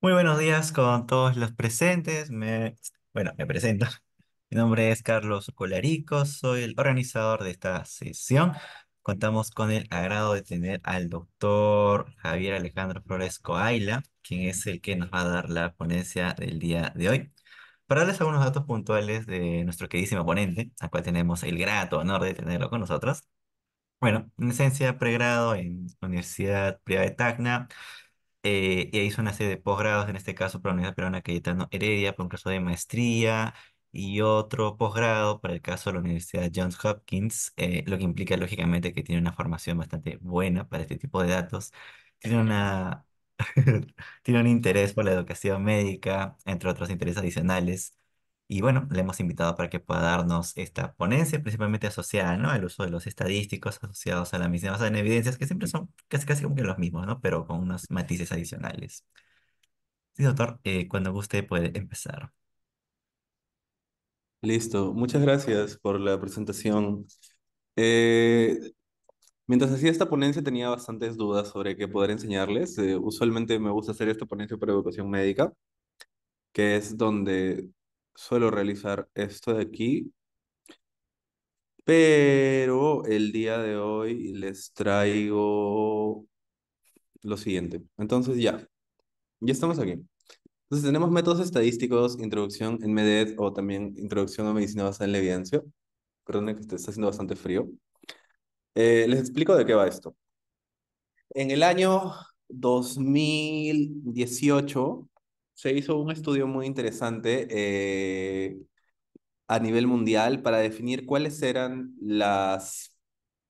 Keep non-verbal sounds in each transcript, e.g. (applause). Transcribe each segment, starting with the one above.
Muy buenos días con todos los presentes. Me, bueno, me presento. (laughs) Mi nombre es Carlos Colarico, soy el organizador de esta sesión. Contamos con el agrado de tener al doctor Javier Alejandro Flores Coaila, quien es el que nos va a dar la ponencia del día de hoy. Para darles algunos datos puntuales de nuestro queridísimo ponente, al cual tenemos el grato honor de tenerlo con nosotros. Bueno, en esencia, pregrado en Universidad Privada de Tacna, eh, y hizo una serie de posgrados, en este caso para la Universidad Peruana Cayetano Heredia, para un caso de maestría y otro posgrado para el caso de la Universidad Johns Hopkins, eh, lo que implica lógicamente que tiene una formación bastante buena para este tipo de datos. Tiene una, (laughs) tiene un interés por la educación médica, entre otros intereses adicionales. Y bueno, le hemos invitado para que pueda darnos esta ponencia, principalmente asociada, ¿no? Al uso de los estadísticos asociados a la misma basada en evidencias, que siempre son casi, casi como que los mismos, ¿no? Pero con unos matices adicionales. Sí, doctor, eh, cuando guste puede empezar. Listo, muchas gracias por la presentación. Eh, mientras hacía esta ponencia tenía bastantes dudas sobre qué poder enseñarles. Eh, usualmente me gusta hacer esta ponencia para educación médica, que es donde suelo realizar esto de aquí, pero el día de hoy les traigo lo siguiente. Entonces ya, ya estamos aquí. Entonces tenemos métodos estadísticos, introducción en meded e o también introducción a medicina basada en la evidencia. Perdón que está haciendo bastante frío. Eh, les explico de qué va esto. En el año 2018 se hizo un estudio muy interesante eh, a nivel mundial para definir cuáles eran las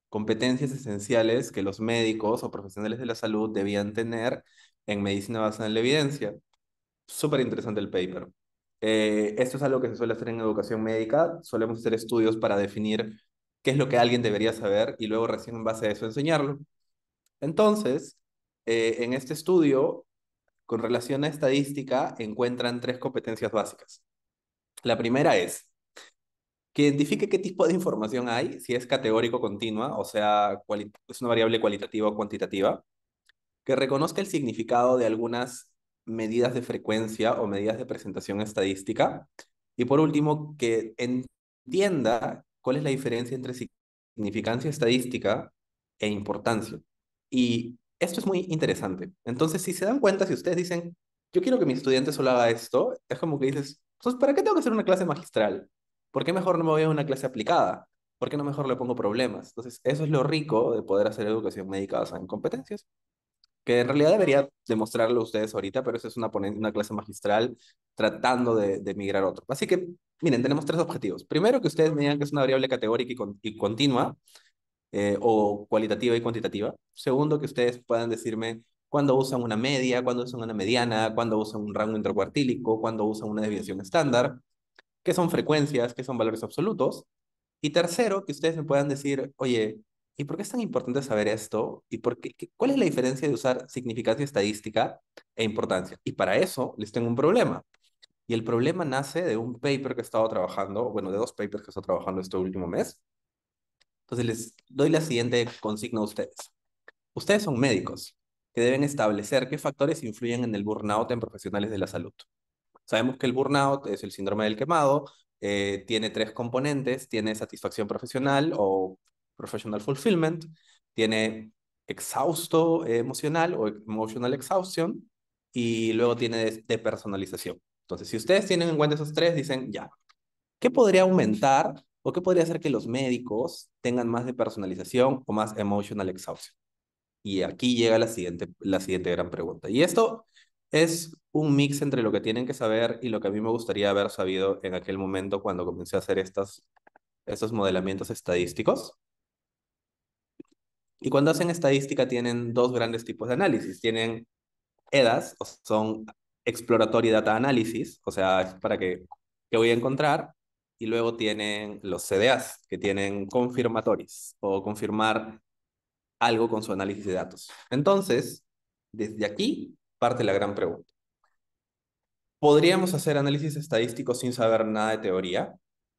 competencias esenciales que los médicos o profesionales de la salud debían tener en medicina basada en la evidencia. Súper interesante el paper. Eh, esto es algo que se suele hacer en educación médica. Solemos hacer estudios para definir qué es lo que alguien debería saber y luego recién en base a eso enseñarlo. Entonces, eh, en este estudio con relación a estadística encuentran tres competencias básicas. La primera es que identifique qué tipo de información hay, si es categórico continua, o sea, es una variable cualitativa o cuantitativa, que reconozca el significado de algunas medidas de frecuencia o medidas de presentación estadística, y por último, que entienda cuál es la diferencia entre significancia estadística e importancia, y esto es muy interesante. Entonces, si se dan cuenta, si ustedes dicen, yo quiero que mi estudiante solo haga esto, es como que dices, pues, ¿para qué tengo que hacer una clase magistral? ¿Por qué mejor no me voy a una clase aplicada? ¿Por qué no mejor le pongo problemas? Entonces, eso es lo rico de poder hacer educación médica basada en competencias, que en realidad debería demostrarlo ustedes ahorita, pero eso es una, una clase magistral tratando de, migrar a otro. Así que, miren, tenemos tres objetivos. Primero, que ustedes me digan que es una variable categórica y continua. Eh, o cualitativa y cuantitativa. Segundo, que ustedes puedan decirme cuándo usan una media, cuándo usan una mediana, cuándo usan un rango intercuartílico, cuándo usan una desviación estándar, qué son frecuencias, qué son valores absolutos. Y tercero, que ustedes me puedan decir, oye, ¿y por qué es tan importante saber esto? ¿Y por qué, cuál es la diferencia de usar significancia estadística e importancia? Y para eso les tengo un problema. Y el problema nace de un paper que he estado trabajando, bueno, de dos papers que he estado trabajando este último mes, entonces les doy la siguiente consigna a ustedes. Ustedes son médicos que deben establecer qué factores influyen en el burnout en profesionales de la salud. Sabemos que el burnout es el síndrome del quemado, eh, tiene tres componentes, tiene satisfacción profesional o professional fulfillment, tiene exhausto emocional o emotional exhaustion y luego tiene depersonalización. Entonces, si ustedes tienen en cuenta esos tres, dicen, ya, ¿qué podría aumentar ¿O qué podría hacer que los médicos tengan más de personalización o más emotional exhaustion? Y aquí llega la siguiente, la siguiente gran pregunta. Y esto es un mix entre lo que tienen que saber y lo que a mí me gustaría haber sabido en aquel momento cuando comencé a hacer estas, estos modelamientos estadísticos. Y cuando hacen estadística tienen dos grandes tipos de análisis. Tienen EDAS, o son Exploratory Data Analysis, o sea, para que, que voy a encontrar, y luego tienen los CDAs, que tienen confirmatorios o confirmar algo con su análisis de datos. Entonces, desde aquí parte la gran pregunta. ¿Podríamos hacer análisis estadístico sin saber nada de teoría?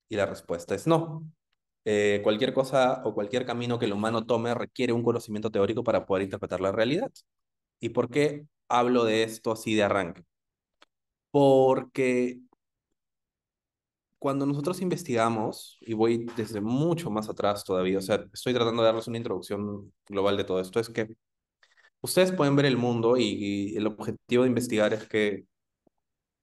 Y la respuesta es no. Eh, cualquier cosa o cualquier camino que el humano tome requiere un conocimiento teórico para poder interpretar la realidad. ¿Y por qué hablo de esto así de arranque? Porque cuando nosotros investigamos, y voy desde mucho más atrás todavía, o sea, estoy tratando de darles una introducción global de todo esto, es que ustedes pueden ver el mundo y, el objetivo de investigar es que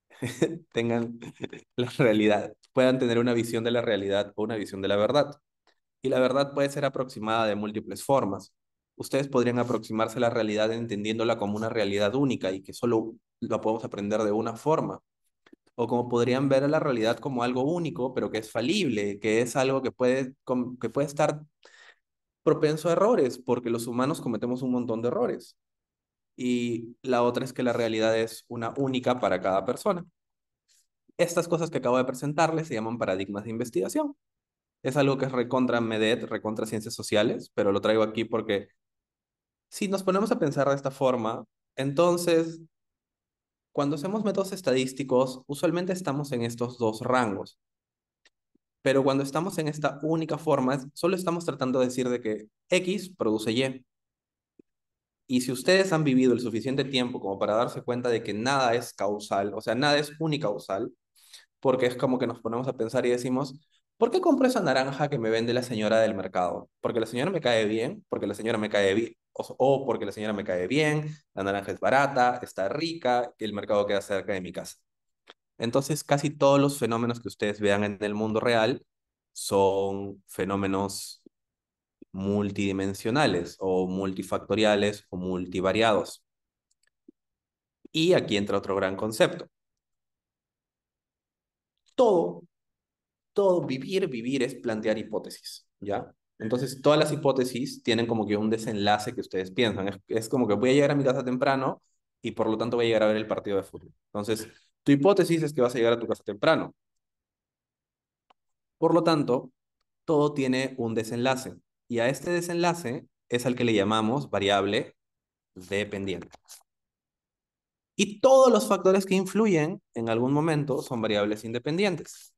(laughs) tengan (laughs) la realidad, puedan tener una visión de la realidad o una visión de la verdad. Y la verdad puede ser aproximada de múltiples formas. Ustedes podrían aproximarse a la realidad entendiéndola como una realidad única y que solo la podemos aprender de una forma o como podrían ver a la realidad como algo único, pero que es falible, que es algo que puede, que puede estar propenso a errores, porque los humanos cometemos un montón de errores. Y la otra es que la realidad es una única para cada persona. Estas cosas que acabo de presentarles se llaman paradigmas de investigación. Es algo que es recontra MEDET, recontra ciencias sociales, pero lo traigo aquí porque si nos ponemos a pensar de esta forma, entonces cuando hacemos métodos estadísticos, usualmente estamos en estos dos rangos. Pero cuando estamos en esta única forma, solo estamos tratando de decir de que X produce Y. Y si ustedes han vivido el suficiente tiempo como para darse cuenta de que nada es causal, o sea, nada es unicausal, porque es como que nos ponemos a pensar y decimos, ¿por qué compro esa naranja que me vende la señora del mercado? ¿Porque la señora me cae bien? ¿Porque la señora me cae bien? o, porque la señora me cae bien, la naranja es barata, está rica, el mercado queda cerca de mi casa. Entonces, casi todos los fenómenos que ustedes vean en el mundo real son fenómenos multidimensionales o multifactoriales o multivariados. Y aquí entra otro gran concepto. Todo, todo vivir, vivir es plantear hipótesis, ¿ya? Entonces, todas las hipótesis tienen como que un desenlace que ustedes piensan. Es, como que voy a llegar a mi casa temprano y por lo tanto voy a llegar a ver el partido de fútbol. Entonces, tu hipótesis es que vas a llegar a tu casa temprano. Por lo tanto, todo tiene un desenlace. Y a este desenlace es al que le llamamos variable dependiente. Y todos los factores que influyen en algún momento son variables independientes.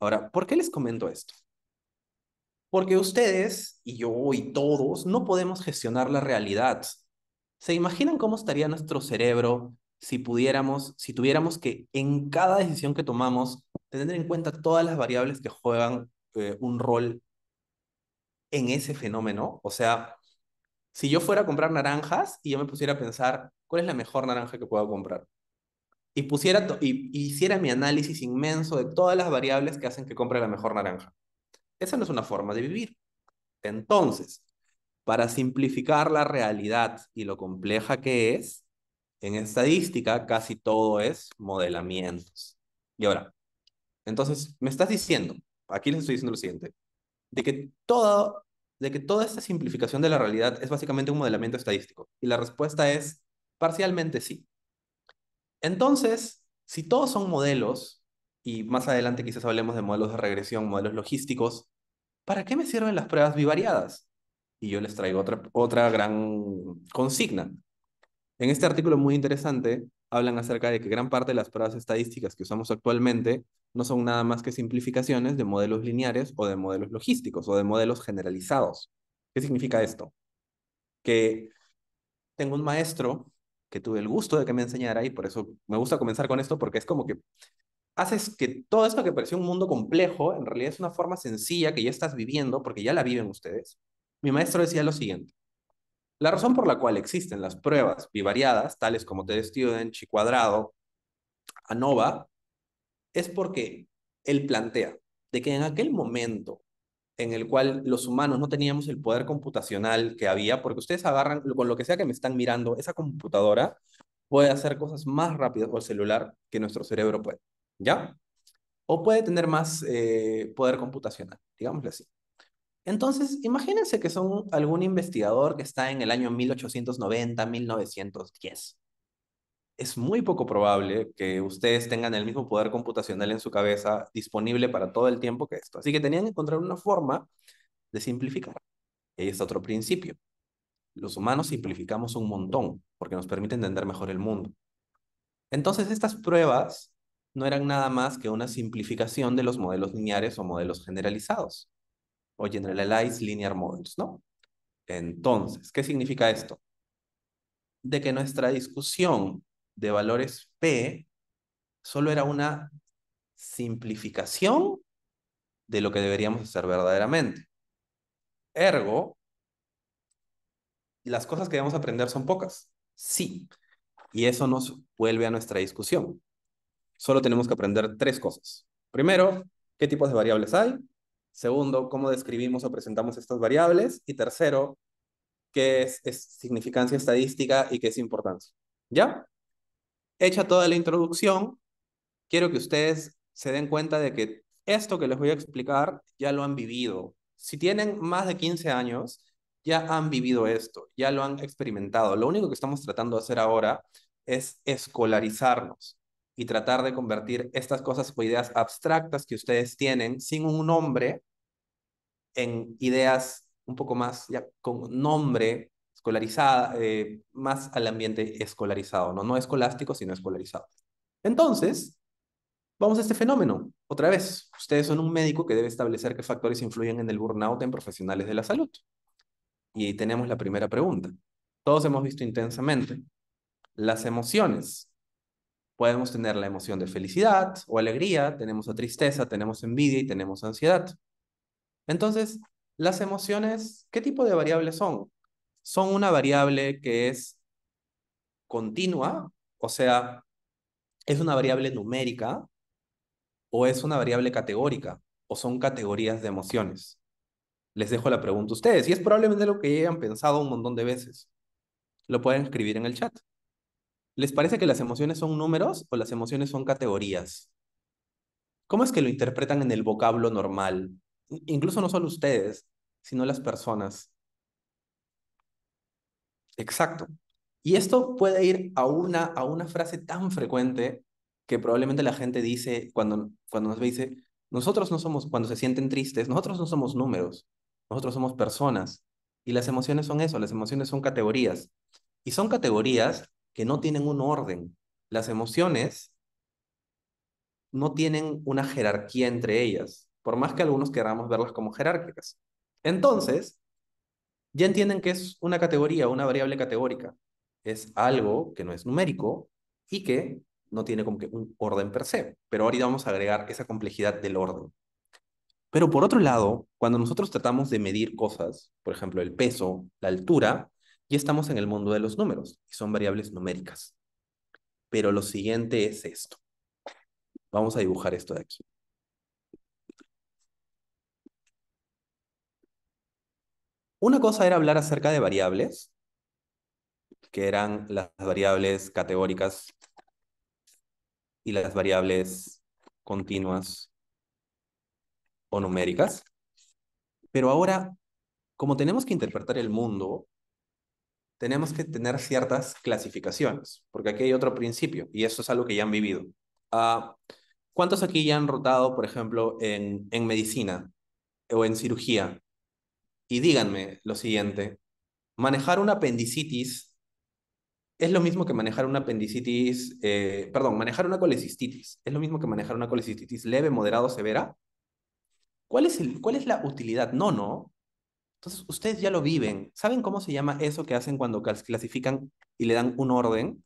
Ahora, ¿por qué les comento esto? Porque ustedes, y yo, y todos, no podemos gestionar la realidad. ¿Se imaginan cómo estaría nuestro cerebro si pudiéramos, si tuviéramos que en cada decisión que tomamos, tener en cuenta todas las variables que juegan eh, un rol en ese fenómeno? O sea, si yo fuera a comprar naranjas y yo me pusiera a pensar, ¿cuál es la mejor naranja que puedo comprar? Y, pusiera y hiciera mi análisis inmenso de todas las variables que hacen que compre la mejor naranja. Esa no es una forma de vivir. Entonces, para simplificar la realidad y lo compleja que es, en estadística casi todo es modelamientos. Y ahora, entonces, me estás diciendo, aquí les estoy diciendo lo siguiente, de que, todo, de que toda esta simplificación de la realidad es básicamente un modelamiento estadístico. Y la respuesta es parcialmente sí. Entonces, si todos son modelos, y más adelante quizás hablemos de modelos de regresión, modelos logísticos, ¿para qué me sirven las pruebas bivariadas? Y yo les traigo otra, otra gran consigna. En este artículo muy interesante hablan acerca de que gran parte de las pruebas estadísticas que usamos actualmente no son nada más que simplificaciones de modelos lineares o de modelos logísticos o de modelos generalizados. ¿Qué significa esto? Que tengo un maestro que tuve el gusto de que me enseñara y por eso me gusta comenzar con esto porque es como que haces que todo esto que parecía un mundo complejo, en realidad es una forma sencilla que ya estás viviendo porque ya la viven ustedes. Mi maestro decía lo siguiente. La razón por la cual existen las pruebas bivariadas, tales como Ted Student, Chi cuadrado, ANOVA, es porque él plantea de que en aquel momento en el cual los humanos no teníamos el poder computacional que había, porque ustedes agarran con lo que sea que me están mirando, esa computadora puede hacer cosas más rápidas o el celular que nuestro cerebro puede. ¿ya? O puede tener más eh, poder computacional, digámoslo así. Entonces, imagínense que son algún investigador que está en el año 1890, 1910. Es muy poco probable que ustedes tengan el mismo poder computacional en su cabeza disponible para todo el tiempo que esto. Así que tenían que encontrar una forma de simplificar. Y ahí otro principio. Los humanos simplificamos un montón porque nos permite entender mejor el mundo. Entonces, estas pruebas no eran nada más que una simplificación de los modelos lineares o modelos generalizados, o generalized linear models, ¿no? Entonces, ¿qué significa esto? De que nuestra discusión de valores P solo era una simplificación de lo que deberíamos hacer verdaderamente. Ergo, las cosas que debemos aprender son pocas. Sí. Y eso nos vuelve a nuestra discusión solo tenemos que aprender tres cosas. Primero, qué tipos de variables hay. Segundo, cómo describimos o presentamos estas variables. Y tercero, qué es, significancia estadística y qué es importancia. ¿Ya? Hecha toda la introducción, quiero que ustedes se den cuenta de que esto que les voy a explicar ya lo han vivido. Si tienen más de 15 años, ya han vivido esto, ya lo han experimentado. Lo único que estamos tratando de hacer ahora es escolarizarnos y tratar de convertir estas cosas o ideas abstractas que ustedes tienen sin un nombre en ideas un poco más ya con nombre escolarizada, eh, más al ambiente escolarizado, ¿no? no escolástico, sino escolarizado. Entonces, vamos a este fenómeno. Otra vez, ustedes son un médico que debe establecer qué factores influyen en el burnout en profesionales de la salud. Y tenemos la primera pregunta. Todos hemos visto intensamente las emociones podemos tener la emoción de felicidad o alegría, tenemos tristeza, tenemos envidia y tenemos ansiedad. Entonces, las emociones, ¿qué tipo de variables son? Son una variable que es continua, o sea, es una variable numérica o es una variable categórica o son categorías de emociones. Les dejo la pregunta a ustedes y es probablemente lo que hayan pensado un montón de veces. Lo pueden escribir en el chat. ¿Les parece que las emociones son números o las emociones son categorías? ¿Cómo es que lo interpretan en el vocablo normal? Incluso no solo ustedes, sino las personas. Exacto. Y esto puede ir a una, a una frase tan frecuente que probablemente la gente dice cuando, cuando nos dice, nosotros no somos, cuando se sienten tristes, nosotros no somos números, nosotros somos personas. Y las emociones son eso, las emociones son categorías. Y son categorías que no tienen un orden. Las emociones no tienen una jerarquía entre ellas, por más que algunos queramos verlas como jerárquicas. Entonces, ya entienden que es una categoría, una variable categórica. Es algo que no es numérico y que no tiene como que un orden per se. Pero ahorita vamos a agregar esa complejidad del orden. Pero por otro lado, cuando nosotros tratamos de medir cosas, por ejemplo, el peso, la altura, y estamos en el mundo de los números, y son variables numéricas. Pero lo siguiente es esto. Vamos a dibujar esto de aquí. Una cosa era hablar acerca de variables, que eran las variables categóricas y las variables continuas o numéricas. Pero ahora, como tenemos que interpretar el mundo tenemos que tener ciertas clasificaciones, porque aquí hay otro principio y eso es algo que ya han vivido. Ah, ¿Cuántos aquí ya han rotado, por ejemplo, en, en medicina o en cirugía? Y díganme lo siguiente, manejar una apendicitis es lo mismo que manejar una apendicitis, eh, perdón, manejar una colecistitis, es lo mismo que manejar una colecistitis leve, moderado, severa. ¿Cuál es, el, ¿Cuál es la utilidad? No, no. Entonces, ustedes ya lo viven. ¿Saben cómo se llama eso que hacen cuando clasifican y le dan un orden?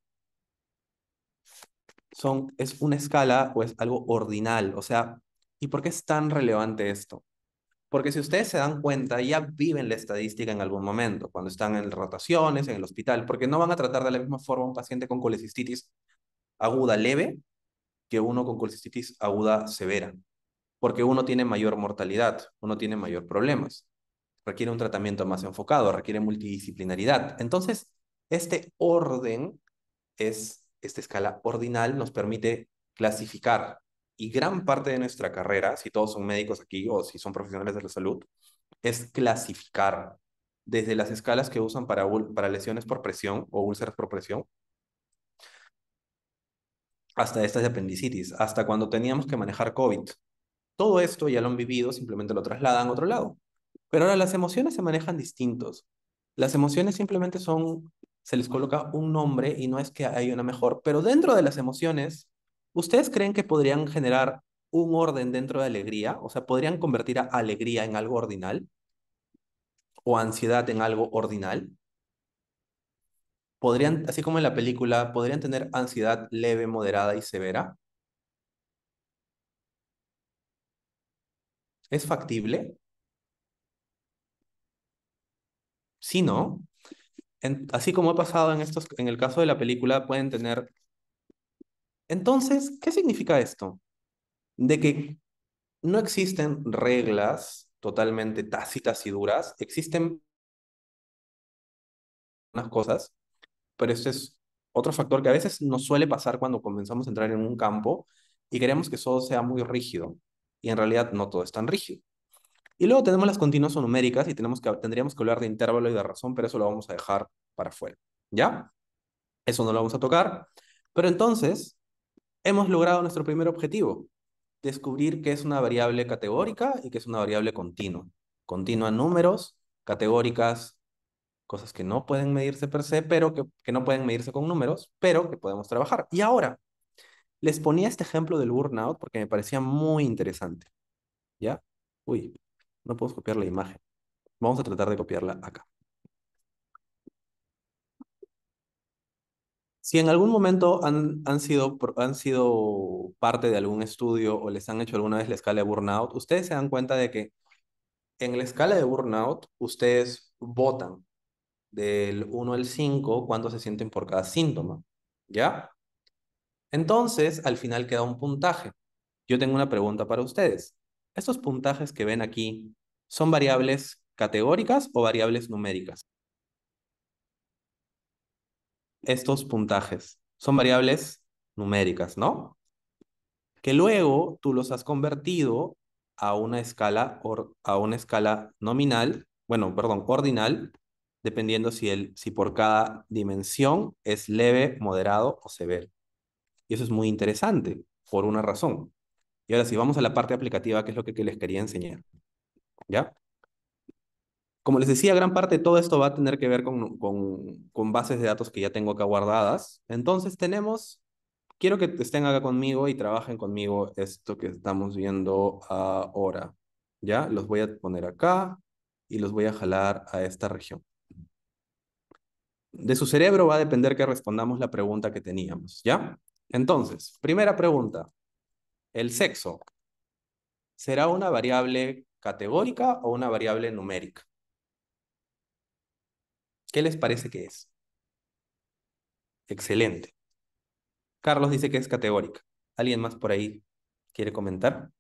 Son, es una escala o es algo ordinal. O sea, ¿y por qué es tan relevante esto? Porque si ustedes se dan cuenta, ya viven la estadística en algún momento, cuando están en rotaciones, en el hospital, porque no van a tratar de la misma forma un paciente con colecistitis aguda leve que uno con colecistitis aguda severa, porque uno tiene mayor mortalidad, uno tiene mayor problemas requiere un tratamiento más enfocado, requiere multidisciplinaridad. Entonces, este orden es, esta escala ordinal nos permite clasificar y gran parte de nuestra carrera, si todos son médicos aquí o si son profesionales de la salud, es clasificar desde las escalas que usan para, para lesiones por presión o úlceras por presión, hasta estas de apendicitis, hasta cuando teníamos que manejar COVID. Todo esto ya lo han vivido, simplemente lo trasladan a otro lado. Pero ahora las emociones se manejan distintos. Las emociones simplemente son, se les coloca un nombre y no es que hay una mejor. Pero dentro de las emociones, ¿ustedes creen que podrían generar un orden dentro de alegría? O sea, ¿podrían convertir a alegría en algo ordinal? ¿O ansiedad en algo ordinal? podrían, así como en la película, podrían tener ansiedad leve, moderada y severa? ¿Es factible? sino, así como ha pasado en, estos, en el caso de la película, pueden tener... Entonces, ¿qué significa esto? De que no existen reglas totalmente tácitas y duras, existen unas cosas, pero este es otro factor que a veces nos suele pasar cuando comenzamos a entrar en un campo y queremos que todo sea muy rígido, y en realidad no todo es tan rígido. Y luego tenemos las continuas o numéricas y tenemos que, tendríamos que hablar de intervalo y de razón, pero eso lo vamos a dejar para afuera. ¿Ya? Eso no lo vamos a tocar. Pero entonces, hemos logrado nuestro primer objetivo, descubrir qué es una variable categórica y qué es una variable continua. Continua números, categóricas, cosas que no pueden medirse per se, pero que, que no pueden medirse con números, pero que podemos trabajar. Y ahora, les ponía este ejemplo del burnout porque me parecía muy interesante. ¿Ya? Uy, no puedo copiar la imagen. Vamos a tratar de copiarla acá. Si en algún momento han, han, sido, han sido parte de algún estudio o les han hecho alguna vez la escala de burnout, ustedes se dan cuenta de que en la escala de burnout, ustedes votan del 1 al 5 cuánto se sienten por cada síntoma, ¿ya? Entonces, al final queda un puntaje. Yo tengo una pregunta para ustedes. Estos puntajes que ven aquí son variables categóricas o variables numéricas. Estos puntajes son variables numéricas, ¿no? Que luego tú los has convertido a una escala, a una escala nominal, bueno, perdón, ordinal, dependiendo si, el, si por cada dimensión es leve, moderado o severo. Y eso es muy interesante por una razón. Y ahora sí, vamos a la parte aplicativa, que es lo que, les quería enseñar. ¿Ya? Como les decía, gran parte de todo esto va a tener que ver con, con, con, bases de datos que ya tengo acá guardadas. Entonces tenemos, quiero que estén acá conmigo y trabajen conmigo esto que estamos viendo ahora. ¿Ya? Los voy a poner acá y los voy a jalar a esta región. De su cerebro va a depender que respondamos la pregunta que teníamos, ¿ya? Entonces, primera pregunta. El sexo. ¿Será una variable categórica o una variable numérica? ¿Qué les parece que es? Excelente. Carlos dice que es categórica. ¿Alguien más por ahí quiere comentar?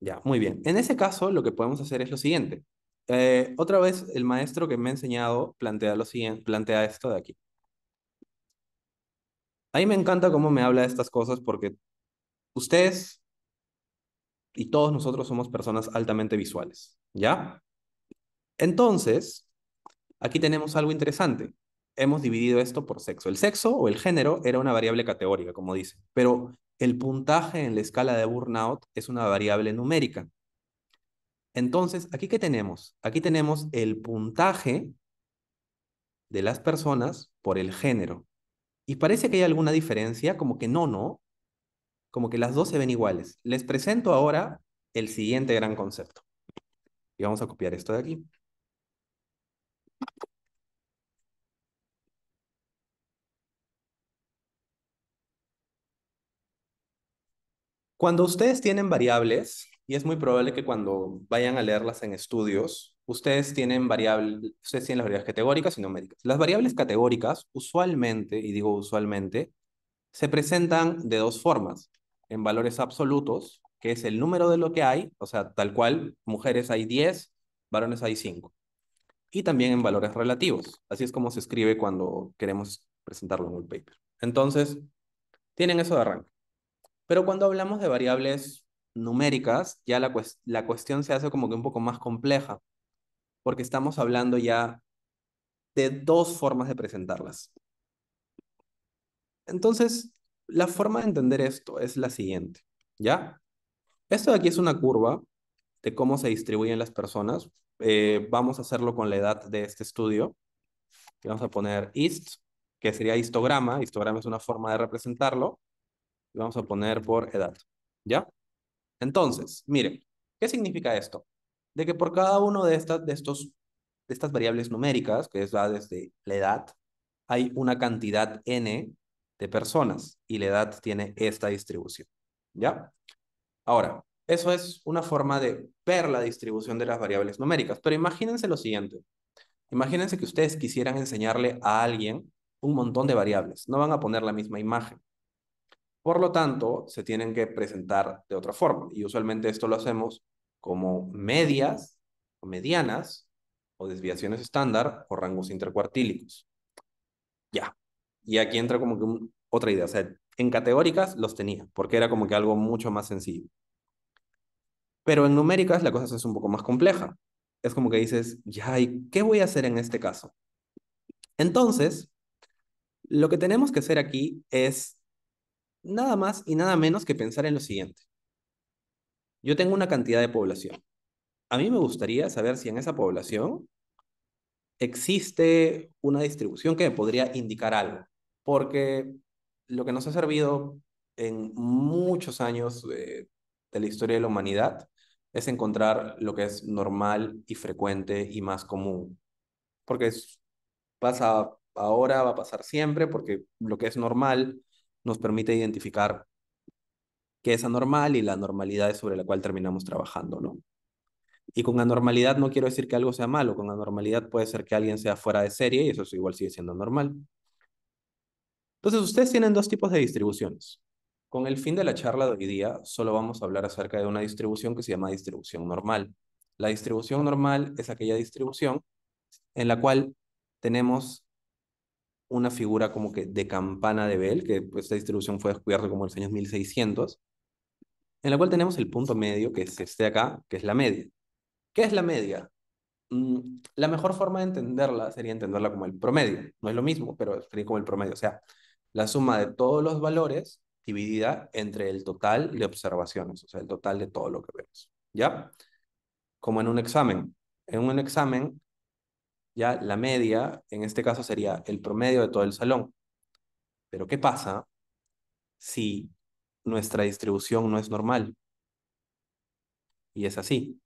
Ya, muy bien. En ese caso, lo que podemos hacer es lo siguiente. Eh, otra vez, el maestro que me ha enseñado plantea, lo siguiente, plantea esto de aquí. A mí me encanta cómo me habla de estas cosas porque ustedes y todos nosotros somos personas altamente visuales, ¿ya? Entonces, aquí tenemos algo interesante. Hemos dividido esto por sexo. El sexo o el género era una variable categórica, como dice, pero el puntaje en la escala de burnout es una variable numérica. Entonces, ¿aquí qué tenemos? Aquí tenemos el puntaje de las personas por el género. Y parece que hay alguna diferencia, como que no, no, como que las dos se ven iguales. Les presento ahora el siguiente gran concepto. Y vamos a copiar esto de aquí. Cuando ustedes tienen variables, y es muy probable que cuando vayan a leerlas en estudios, ustedes tienen, variables, ustedes tienen las variables categóricas y numéricas. Las variables categóricas usualmente, y digo usualmente, se presentan de dos formas, en valores absolutos, que es el número de lo que hay, o sea, tal cual, mujeres hay 10, varones hay 5. Y también en valores relativos. Así es como se escribe cuando queremos presentarlo en un paper. Entonces, tienen eso de arranque. Pero cuando hablamos de variables numéricas, ya la, cuestión se hace como que un poco más compleja, porque estamos hablando ya de dos formas de presentarlas. Entonces, la forma de entender esto es la siguiente, ¿ya? Esto de aquí es una curva de cómo se distribuyen las personas. Eh, vamos a hacerlo con la edad de este estudio. Vamos a poner ist, que sería histograma. Histograma es una forma de representarlo. Y vamos a poner por edad, ¿ya? Entonces, miren, ¿qué significa esto? De que por cada uno de estas, de estos, de estas variables numéricas, que es la desde la edad, hay una cantidad n de personas y la edad tiene esta distribución. ¿Ya? Ahora, eso es una forma de ver la distribución de las variables numéricas, pero imagínense lo siguiente. Imagínense que ustedes quisieran enseñarle a alguien un montón de variables. No van a poner la misma imagen. Por lo tanto, se tienen que presentar de otra forma. Y usualmente esto lo hacemos como medias o medianas o desviaciones estándar o rangos intercuartílicos. Ya. Y aquí entra como que otra idea. O sea, en categóricas los tenía, porque era como que algo mucho más sencillo. Pero en numéricas la cosa es un poco más compleja. Es como que dices, ya, ¿y qué voy a hacer en este caso? Entonces, lo que tenemos que hacer aquí es nada más y nada menos que pensar en lo siguiente. Yo tengo una cantidad de población. A mí me gustaría saber si en esa población existe una distribución que me podría indicar algo, porque lo que nos ha servido en muchos años de, la historia de la humanidad es encontrar lo que es normal y frecuente y más común, porque pasa ahora, va a pasar siempre, porque lo que es normal nos permite identificar qué es anormal y la normalidad es sobre la cual terminamos trabajando, ¿no? Y con anormalidad no quiero decir que algo sea malo, con anormalidad puede ser que alguien sea fuera de serie y eso igual sigue siendo normal. Entonces, ustedes tienen dos tipos de distribuciones. Con el fin de la charla de hoy día, solo vamos a hablar acerca de una distribución que se llama distribución normal. La distribución normal es aquella distribución en la cual tenemos una figura como que de campana de Bell, que pues, esta distribución fue descubierta como en los años 1600, en la cual tenemos el punto medio, que es este acá, que es la media. ¿Qué es la media? Mm, la mejor forma de entenderla sería entenderla como el promedio. No es lo mismo, pero sería como el promedio. O sea, la suma de todos los valores dividida entre el total de observaciones, o sea, el total de todo lo que vemos. ¿Ya? Como en un examen. En un examen, ya la media, en este caso, sería el promedio de todo el salón. Pero ¿qué pasa si nuestra distribución no es normal? Y es así,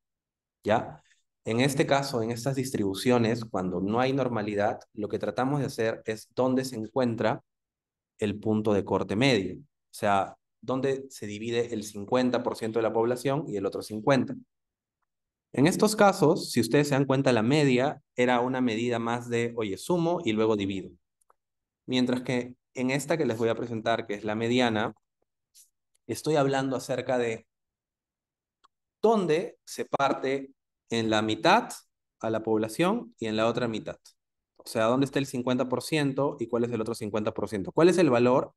¿ya? En este caso, en estas distribuciones, cuando no hay normalidad, lo que tratamos de hacer es dónde se encuentra el punto de corte medio. O sea, dónde se divide el 50% de la población y el otro 50%. En estos casos, si ustedes se dan cuenta, la media era una medida más de, oye, sumo y luego divido. Mientras que en esta que les voy a presentar, que es la mediana, estoy hablando acerca de dónde se parte en la mitad a la población y en la otra mitad. O sea, dónde está el 50% y cuál es el otro 50%. ¿Cuál es el valor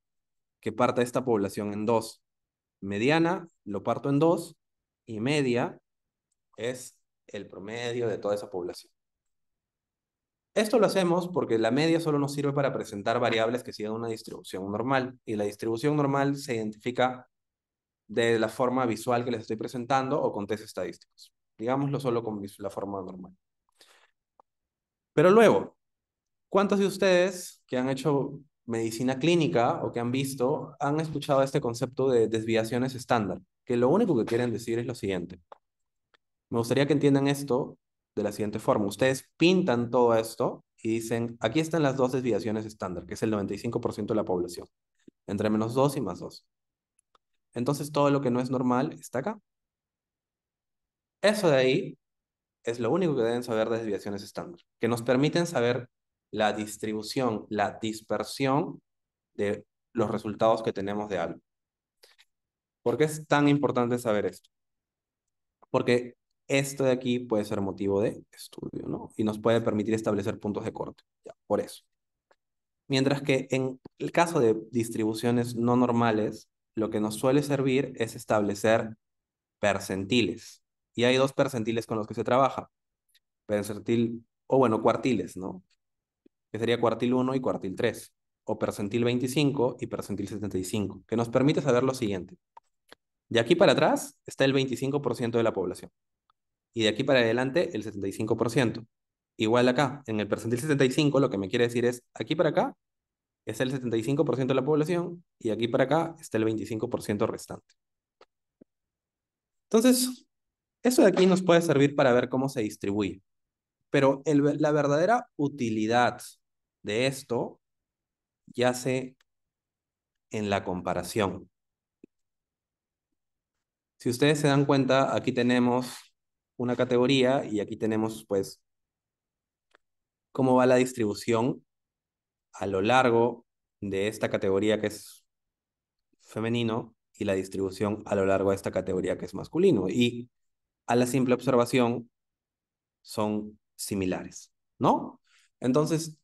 que parta esta población en dos? Mediana lo parto en dos y media es el promedio de toda esa población. Esto lo hacemos porque la media solo nos sirve para presentar variables que sigan una distribución normal y la distribución normal se identifica de la forma visual que les estoy presentando o con test estadísticos. Digámoslo solo con la forma normal. Pero luego, ¿cuántos de ustedes que han hecho medicina clínica o que han visto han escuchado este concepto de desviaciones estándar? Que lo único que quieren decir es lo siguiente. Me gustaría que entiendan esto de la siguiente forma. Ustedes pintan todo esto y dicen, aquí están las dos desviaciones estándar, que es el 95% de la población, entre menos 2 y más 2. Entonces todo lo que no es normal está acá. Eso de ahí es lo único que deben saber de desviaciones estándar, que nos permiten saber la distribución, la dispersión de los resultados que tenemos de algo. ¿Por qué es tan importante saber esto? Porque esto de aquí puede ser motivo de estudio, ¿no? Y nos puede permitir establecer puntos de corte, ya, por eso. Mientras que en el caso de distribuciones no normales, lo que nos suele servir es establecer percentiles. Y hay dos percentiles con los que se trabaja. Percentil, o bueno, cuartiles, ¿no? Que sería cuartil 1 y cuartil 3. O percentil 25 y percentil 75. Que nos permite saber lo siguiente. De aquí para atrás está el 25% de la población y de aquí para adelante el 75%. Igual acá, en el percentil 75 lo que me quiere decir es, aquí para acá es el 75% de la población y aquí para acá está el 25% restante. Entonces, eso de aquí nos puede servir para ver cómo se distribuye. Pero la verdadera utilidad de esto yace en la comparación. Si ustedes se dan cuenta, aquí tenemos una categoría y aquí tenemos pues cómo va la distribución a lo largo de esta categoría que es femenino y la distribución a lo largo de esta categoría que es masculino. Y a la simple observación son similares, ¿no? Entonces,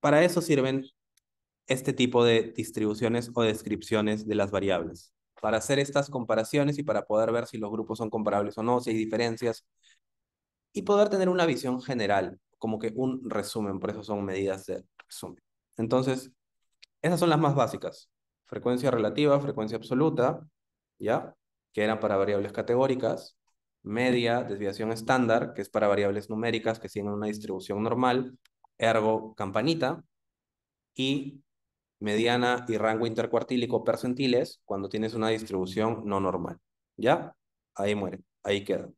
para eso sirven este tipo de distribuciones o descripciones de las variables para hacer estas comparaciones y para poder ver si los grupos son comparables o no, si hay diferencias, y poder tener una visión general, como que un resumen, por eso son medidas de resumen. Entonces, esas son las más básicas. Frecuencia relativa, frecuencia absoluta, ¿ya? Que eran para variables categóricas. Media, desviación estándar, que es para variables numéricas que siguen una distribución normal, ergo campanita. Y mediana y rango intercuartílico percentiles cuando tienes una distribución no normal. ¿Ya? Ahí muere, ahí queda.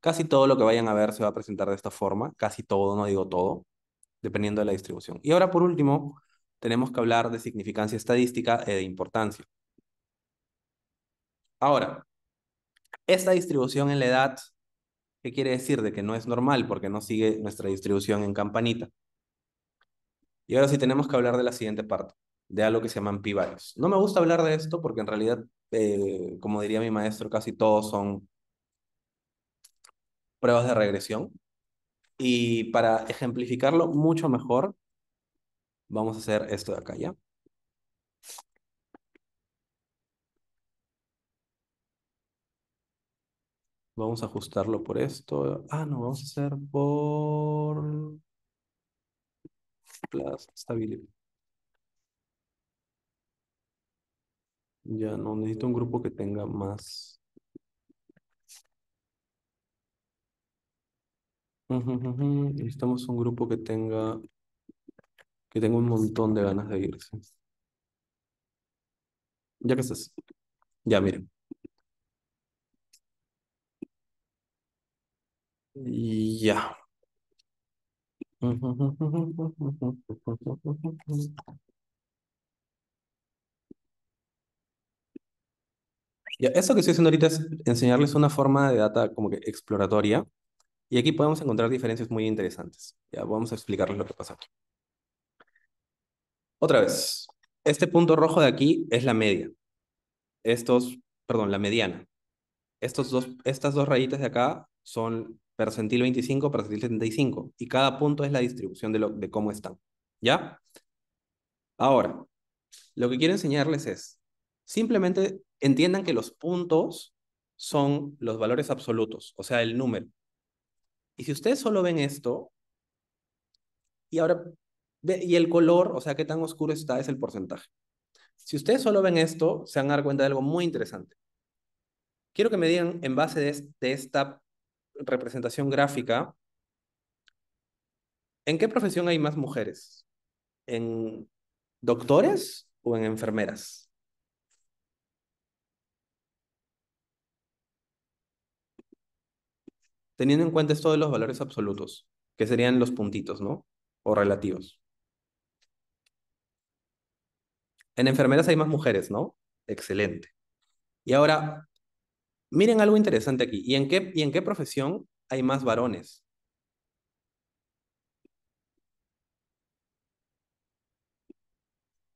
Casi todo lo que vayan a ver se va a presentar de esta forma, casi todo, no digo todo, dependiendo de la distribución. Y ahora por último, tenemos que hablar de significancia estadística e de importancia. Ahora, esta distribución en la edad, ¿qué quiere decir? De que no es normal porque no sigue nuestra distribución en campanita. Y ahora sí tenemos que hablar de la siguiente parte de algo que se llaman p No me gusta hablar de esto porque en realidad, eh, como diría mi maestro, casi todos son pruebas de regresión. Y para ejemplificarlo mucho mejor, vamos a hacer esto de acá, ¿ya? Vamos a ajustarlo por esto. Ah, no, vamos a hacer por... Plus stability. Ya, no, necesito un grupo que tenga más. Necesitamos un grupo que tenga, que tenga un montón de ganas de irse. Ya que estás. Ya, miren. Ya. Ya, eso que estoy haciendo ahorita es enseñarles una forma de data como que exploratoria. Y aquí podemos encontrar diferencias muy interesantes. Ya vamos a explicarles lo que pasa. aquí. Otra vez, este punto rojo de aquí es la media. Estos, perdón, la mediana. Estos dos, estas dos rayitas de acá son percentil 25, percentil 75. Y cada punto es la distribución de, lo, de cómo están. ¿Ya? Ahora, lo que quiero enseñarles es, Simplemente entiendan que los puntos son los valores absolutos, o sea, el número. Y si ustedes solo ven esto, y ahora, y el color, o sea, qué tan oscuro está, es el porcentaje. Si ustedes solo ven esto, se van a dar cuenta de algo muy interesante. Quiero que me digan, en base de esta representación gráfica, ¿en qué profesión hay más mujeres? ¿En doctores o en enfermeras? teniendo en cuenta esto de los valores absolutos, que serían los puntitos, ¿no? O relativos. En enfermeras hay más mujeres, ¿no? Excelente. Y ahora, miren algo interesante aquí. ¿Y en qué, y en qué profesión hay más varones?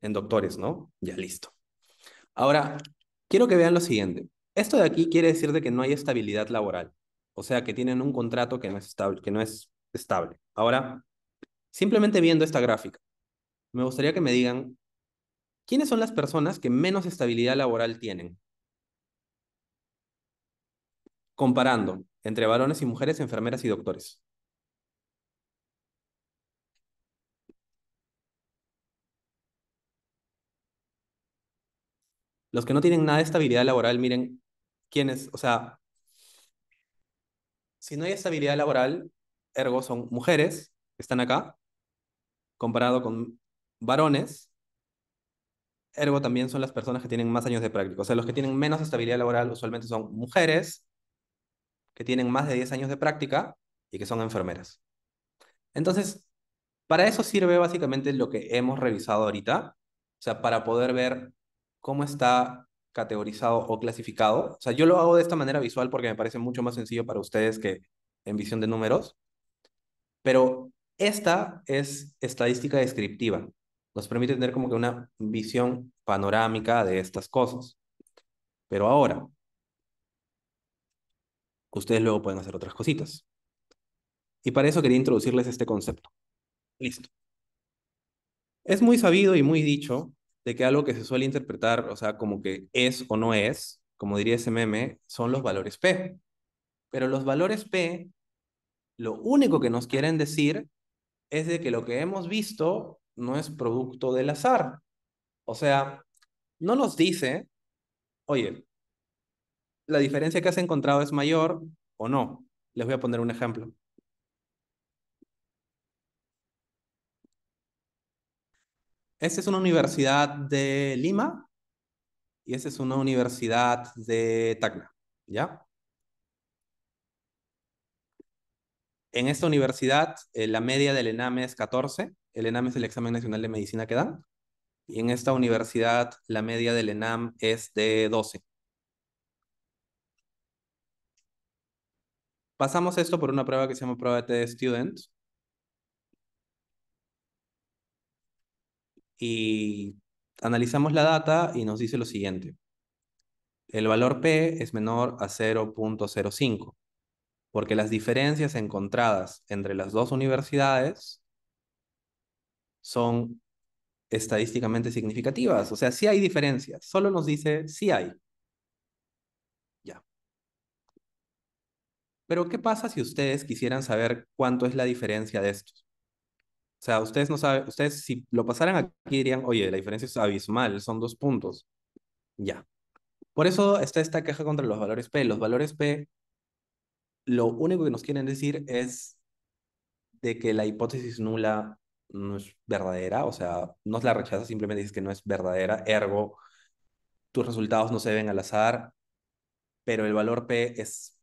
En doctores, ¿no? Ya listo. Ahora, quiero que vean lo siguiente. Esto de aquí quiere decir de que no hay estabilidad laboral o sea que tienen un contrato que no es estable. Que no es estable. Ahora, simplemente viendo esta gráfica, me gustaría que me digan, ¿quiénes son las personas que menos estabilidad laboral tienen? Comparando entre varones y mujeres, enfermeras y doctores. Los que no tienen nada de estabilidad laboral, miren, ¿quiénes? O sea, si no hay estabilidad laboral, ergo son mujeres que están acá, comparado con varones, ergo también son las personas que tienen más años de práctica. O sea, los que tienen menos estabilidad laboral usualmente son mujeres que tienen más de 10 años de práctica y que son enfermeras. Entonces, para eso sirve básicamente lo que hemos revisado ahorita, o sea, para poder ver cómo está categorizado o clasificado. O sea, yo lo hago de esta manera visual porque me parece mucho más sencillo para ustedes que en visión de números. Pero esta es estadística descriptiva. Nos permite tener como que una visión panorámica de estas cosas. Pero ahora, ustedes luego pueden hacer otras cositas. Y para eso quería introducirles este concepto. Listo. Es muy sabido y muy dicho de que algo que se suele interpretar, o sea, como que es o no es, como diría ese meme, son los valores P. Pero los valores P, lo único que nos quieren decir es de que lo que hemos visto no es producto del azar. O sea, no nos dice, oye, la diferencia que has encontrado es mayor o no. Les voy a poner un ejemplo. Esa es una universidad de Lima y esa es una universidad de Tacna, ¿ya? En esta universidad, eh, la media del ENAM es 14. El ENAM es el examen nacional de medicina que dan. Y en esta universidad, la media del ENAM es de 12. Pasamos esto por una prueba que se llama prueba de Student, y analizamos la data y nos dice lo siguiente. El valor P es menor a 0.05, porque las diferencias encontradas entre las dos universidades son estadísticamente significativas. O sea, sí hay diferencias, solo nos dice sí hay. Ya. Pero, ¿qué pasa si ustedes quisieran saber cuánto es la diferencia de estos? O sea, ustedes no saben, ustedes si lo pasaran aquí dirían, oye, la diferencia es abismal, son dos puntos. Ya. Por eso está esta queja contra los valores P. Los valores P, lo único que nos quieren decir es de que la hipótesis nula no es verdadera, o sea, no la rechazas, simplemente dices que no es verdadera, ergo, tus resultados no se ven al azar, pero el valor P es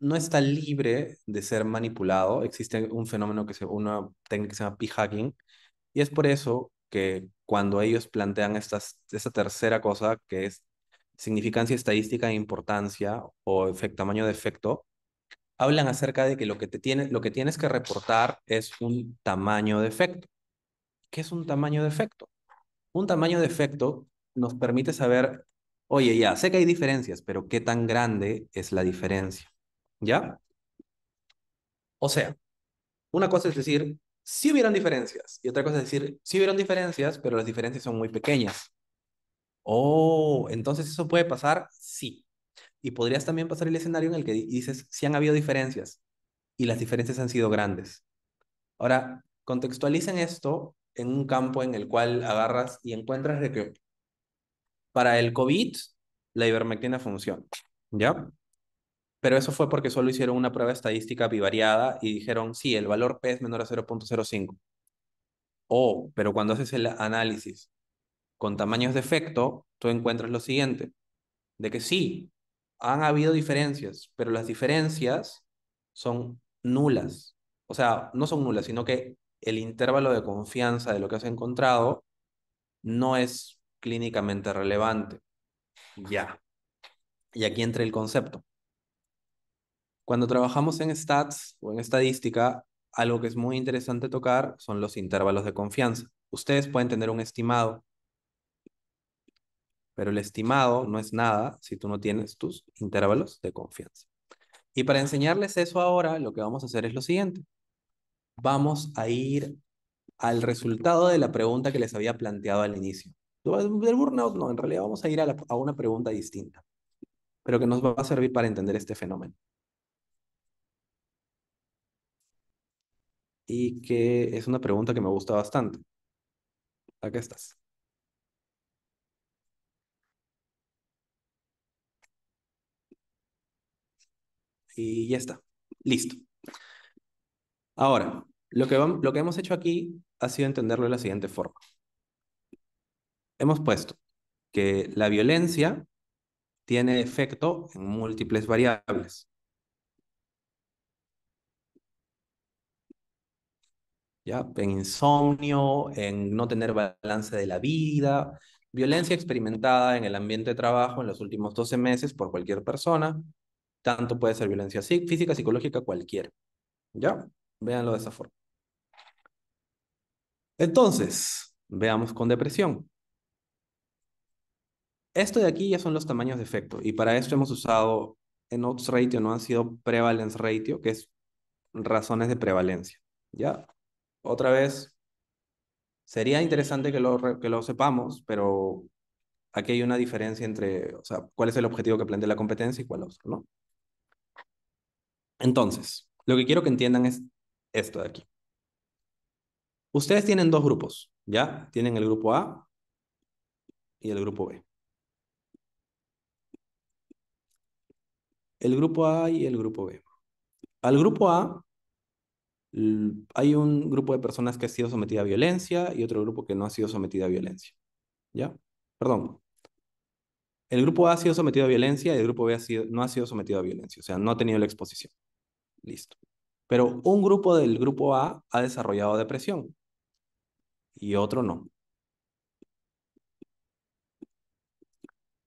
no está libre de ser manipulado. Existe un fenómeno que se, una técnica que se llama p-hacking, y es por eso que cuando ellos plantean esta tercera cosa, que es significancia estadística e importancia o efecto tamaño de efecto, hablan acerca de que lo que, lo que tienes que reportar es un tamaño de efecto. ¿Qué es un tamaño de efecto? Un tamaño de efecto nos permite saber, oye, ya, sé que hay diferencias, pero ¿qué tan grande es la diferencia? ¿Ya? O sea, una cosa es decir, si hubieran diferencias, y otra cosa es decir, si hubieran diferencias, pero las diferencias son muy pequeñas. Oh, entonces eso puede pasar, sí. Y podrías también pasar el escenario en el que dices, si han habido diferencias, y las diferencias han sido grandes. Ahora, contextualicen esto en un campo en el cual agarras y encuentras de que para el COVID la ivermectina funciona, ¿ya? pero eso fue porque solo hicieron una prueba estadística bivariada y dijeron, sí, el valor P es menor a 0.05. o pero cuando haces el análisis con tamaños de efecto, tú encuentras lo siguiente, de que sí, han habido diferencias, pero las diferencias son nulas. O sea, no son nulas, sino que el intervalo de confianza de lo que has encontrado no es clínicamente relevante. Ya. Y aquí entra el concepto. Cuando trabajamos en stats o en estadística, algo que es muy interesante tocar son los intervalos de confianza. Ustedes pueden tener un estimado, pero el estimado no es nada si tú no tienes tus intervalos de confianza. Y para enseñarles eso ahora, lo que vamos a hacer es lo siguiente. Vamos a ir al resultado de la pregunta que les había planteado al inicio. Del burnout no, en realidad vamos a ir a una pregunta distinta, pero que nos va a servir para entender este fenómeno. y que es una pregunta que me gusta bastante. Acá estás. Y ya está. Listo. Ahora, lo que, lo que hemos hecho aquí ha sido entenderlo de la siguiente forma. Hemos puesto que la violencia tiene efecto en múltiples variables. En insomnio, en no tener balance de la vida, violencia experimentada en el ambiente de trabajo en los últimos 12 meses por cualquier persona, tanto puede ser violencia física, psicológica, cualquier. ¿Ya? Véanlo de esa forma. Entonces, veamos con depresión. Esto de aquí ya son los tamaños de efecto y para esto hemos usado en odds ratio, no han sido prevalence ratio, que es razones de prevalencia. ¿Ya? otra vez, sería interesante que lo, que lo sepamos, pero aquí hay una diferencia entre, o sea, cuál es el objetivo que plantea la competencia y cuál otro, ¿no? Entonces, lo que quiero que entiendan es esto de aquí. Ustedes tienen dos grupos, ¿ya? Tienen el grupo A y el grupo B. El grupo A y el grupo B. Al grupo A hay un grupo de personas que ha sido sometida a violencia y otro grupo que no ha sido sometida a violencia. ¿Ya? Perdón. El grupo A ha sido sometido a violencia y el grupo B no ha sido sometido a violencia, o sea, no ha tenido la exposición. Listo. Pero un grupo del grupo A ha desarrollado depresión y otro no.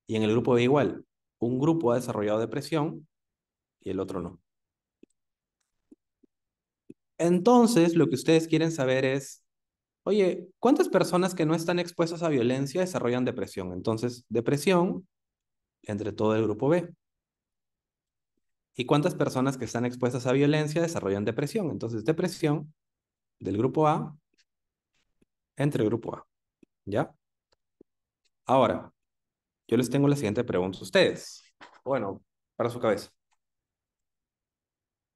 Y en el grupo B igual, un grupo ha desarrollado depresión y el otro no. Entonces, lo que ustedes quieren saber es, oye, ¿cuántas personas que no están expuestas a violencia desarrollan depresión? Entonces, depresión entre todo el grupo B. ¿Y cuántas personas que están expuestas a violencia desarrollan depresión? Entonces, depresión del grupo A entre el grupo A. ¿Ya? Ahora, yo les tengo la siguiente pregunta a ustedes. Bueno, para su cabeza.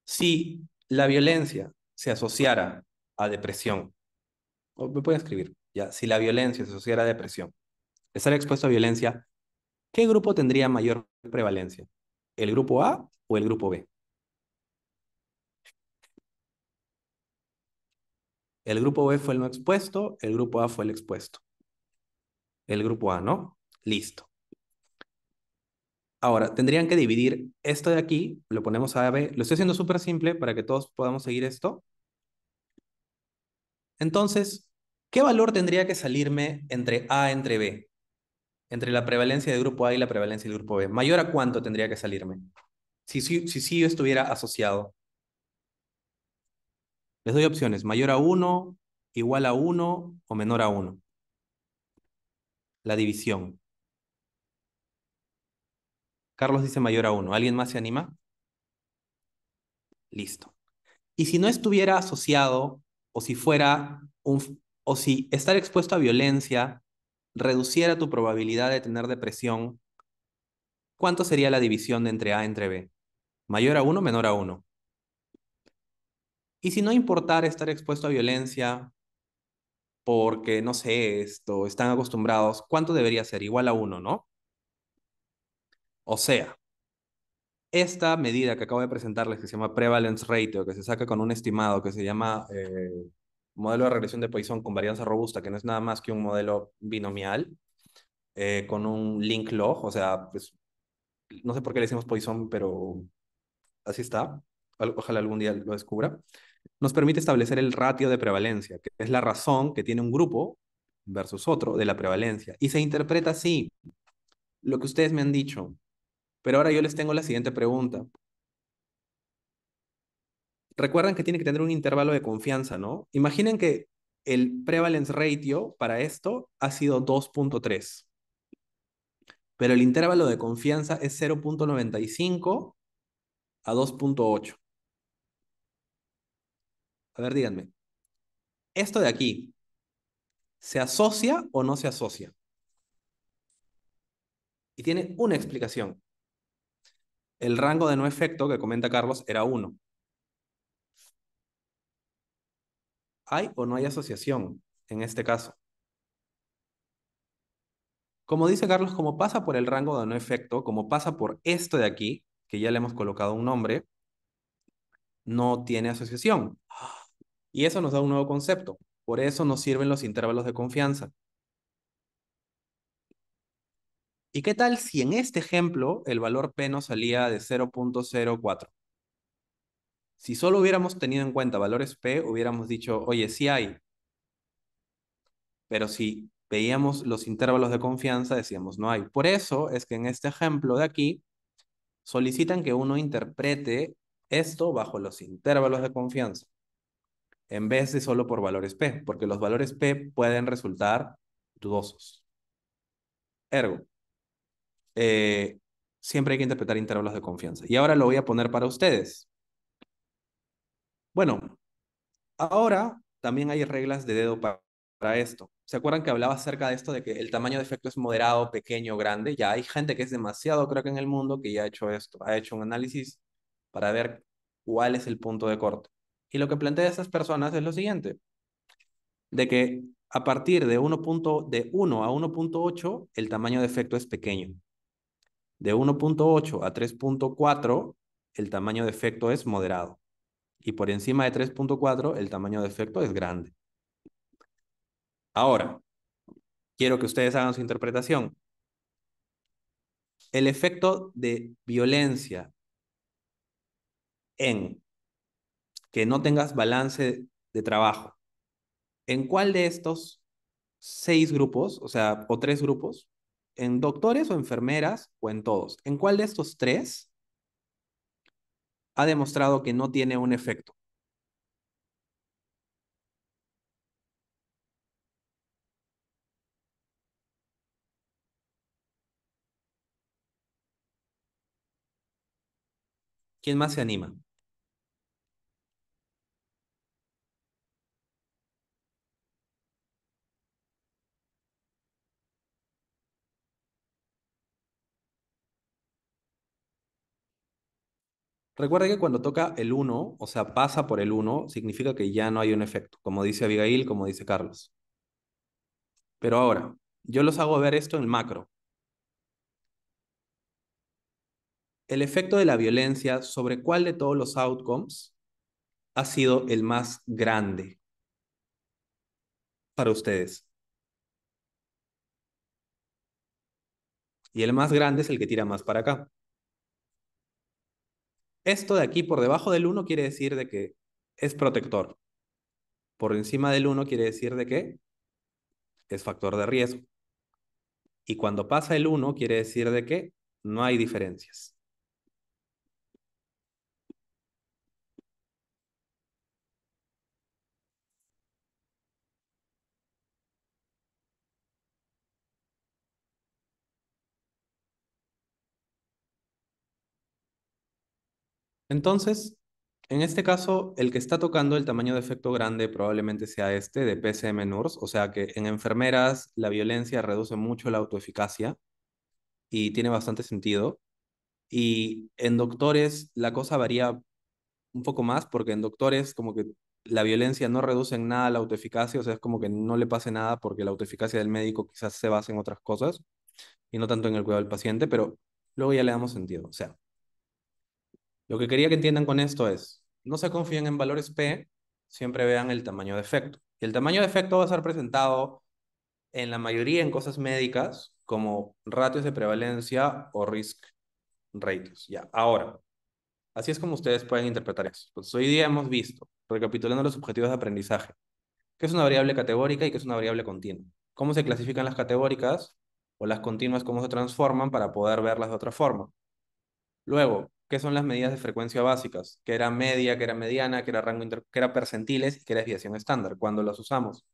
Si la violencia se asociara a depresión, o me a escribir, ya, si la violencia se asociara a depresión, estar expuesto a violencia, ¿qué grupo tendría mayor prevalencia? ¿El grupo A o el grupo B? El grupo B fue el no expuesto, el grupo A fue el expuesto. El grupo A, ¿no? Listo. Ahora, tendrían que dividir esto de aquí, lo ponemos a B. Lo estoy haciendo súper simple para que todos podamos seguir esto. Entonces, ¿qué valor tendría que salirme entre A, entre B? Entre la prevalencia del grupo A y la prevalencia del grupo B. ¿Mayor a cuánto tendría que salirme? Si sí si, yo estuviera asociado. Les doy opciones. Mayor a 1, igual a 1 o menor a 1. La división. Carlos dice mayor a 1. ¿Alguien más se anima? Listo. Y si no estuviera asociado, o si fuera un, o si estar expuesto a violencia reduciera tu probabilidad de tener depresión, ¿cuánto sería la división entre A entre B? ¿Mayor a 1 menor a 1? Y si no importara estar expuesto a violencia, porque no sé esto, están acostumbrados, ¿cuánto debería ser? Igual a 1, ¿no? O sea, esta medida que acabo de presentarles, que se llama prevalence ratio, que se saca con un estimado que se llama eh, modelo de regresión de Poisson con varianza robusta, que no es nada más que un modelo binomial, eh, con un link log, o sea, pues, no sé por qué le decimos Poisson, pero así está. Ojalá algún día lo descubra. Nos permite establecer el ratio de prevalencia, que es la razón que tiene un grupo versus otro de la prevalencia. Y se interpreta así. Lo que ustedes me han dicho, pero ahora yo les tengo la siguiente pregunta. Recuerdan que tiene que tener un intervalo de confianza, ¿no? Imaginen que el prevalence ratio para esto ha sido 2.3, pero el intervalo de confianza es 0.95 a 2.8. A ver, díganme, ¿esto de aquí se asocia o no se asocia? Y tiene una explicación el rango de no efecto que comenta Carlos era 1. ¿Hay o no hay asociación en este caso? Como dice Carlos, como pasa por el rango de no efecto, como pasa por esto de aquí, que ya le hemos colocado un nombre, no tiene asociación. Y eso nos da un nuevo concepto. Por eso nos sirven los intervalos de confianza. ¿Y qué tal si en este ejemplo el valor P no salía de 0.04? Si solo hubiéramos tenido en cuenta valores P, hubiéramos dicho, oye, sí hay. Pero si veíamos los intervalos de confianza, decíamos, no hay. Por eso es que en este ejemplo de aquí, solicitan que uno interprete esto bajo los intervalos de confianza, en vez de solo por valores P, porque los valores P pueden resultar dudosos. Ergo, eh, siempre hay que interpretar intervalos de confianza. Y ahora lo voy a poner para ustedes. Bueno, ahora también hay reglas de dedo para, esto. ¿Se acuerdan que hablaba acerca de esto de que el tamaño de efecto es moderado, pequeño, grande? Ya hay gente que es demasiado creo que en el mundo que ya ha hecho esto, ha hecho un análisis para ver cuál es el punto de corte. Y lo que plantea esas personas es lo siguiente, de que a partir de 1, punto, de 1 a 1.8 el tamaño de efecto es pequeño. De 1.8 a 3.4, el tamaño de efecto es moderado. Y por encima de 3.4, el tamaño de efecto es grande. Ahora, quiero que ustedes hagan su interpretación. El efecto de violencia en que no tengas balance de trabajo. ¿En cuál de estos seis grupos, o sea, o tres grupos, ¿En doctores o enfermeras o en todos? ¿En cuál de estos tres ha demostrado que no tiene un efecto? ¿Quién más se anima? Recuerda que cuando toca el 1, o sea, pasa por el 1, significa que ya no hay un efecto, como dice Abigail, como dice Carlos. Pero ahora, yo los hago ver esto en el macro. El efecto de la violencia sobre cuál de todos los outcomes ha sido el más grande para ustedes. Y el más grande es el que tira más para acá. Esto de aquí por debajo del 1 quiere decir de que es protector. Por encima del 1 quiere decir de que es factor de riesgo. Y cuando pasa el 1 quiere decir de que no hay diferencias. Entonces, en este caso, el que está tocando el tamaño de efecto grande probablemente sea este de PCM NURS, o sea que en enfermeras la violencia reduce mucho la autoeficacia y tiene bastante sentido. Y en doctores la cosa varía un poco más porque en doctores como que la violencia no reduce en nada la autoeficacia, o sea, es como que no le pase nada porque la autoeficacia del médico quizás se basa en otras cosas y no tanto en el cuidado del paciente, pero luego ya le damos sentido. O sea, lo que quería que entiendan con esto es, no se confíen en valores P, siempre vean el tamaño de efecto. Y el tamaño de efecto va a ser presentado en la mayoría en cosas médicas como ratios de prevalencia o risk ratios. Ya, ahora, así es como ustedes pueden interpretar eso. hoy día hemos visto, recapitulando los objetivos de aprendizaje, ¿Qué es una variable categórica y qué es una variable continua. ¿Cómo se clasifican las categóricas o las continuas, cómo se transforman para poder verlas de otra forma? Luego, qué son las medidas de frecuencia básicas, que era media, que era mediana, que era rango que era percentiles y que era desviación estándar, cuando las usamos.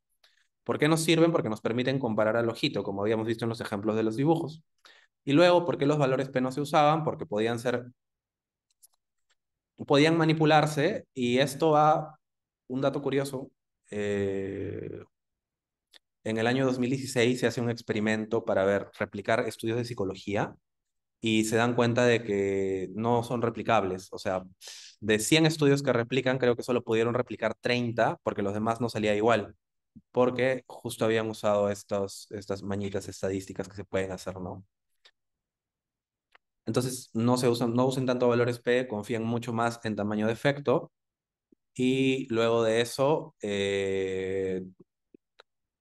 ¿Por qué nos sirven? Porque nos permiten comparar al ojito, como habíamos visto en los ejemplos de los dibujos. Y luego, ¿por qué los valores P no se usaban? Porque podían ser podían manipularse y esto va un dato curioso eh, en el año 2016 se hace un experimento para ver, replicar estudios de psicología y se dan cuenta de que no son replicables. O sea, de 100 estudios que replican, creo que solo pudieron replicar 30 porque los demás no salía igual, porque justo habían usado estos, estas mañitas estadísticas que se pueden hacer, ¿no? Entonces, no, se usan, no usen tanto valores P, confían mucho más en tamaño de efecto. Y luego de eso, eh,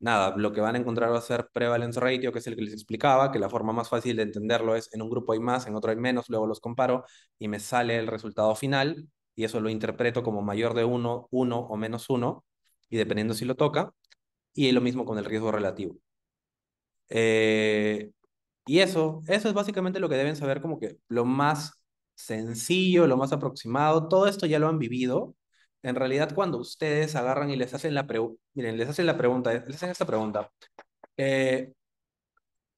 nada, lo que van a encontrar va a ser prevalence ratio, que es el que les explicaba, que la forma más fácil de entenderlo es en un grupo hay más, en otro hay menos, luego los comparo y me sale el resultado final y eso lo interpreto como mayor de 1, 1 o menos 1 y dependiendo si lo toca. Y lo mismo con el riesgo relativo. Eh, y eso, eso es básicamente lo que deben saber como que lo más sencillo, lo más aproximado, todo esto ya lo han vivido, en realidad cuando ustedes agarran y les hacen la, miren, les hacen la pregunta, les hacen esta pregunta, eh,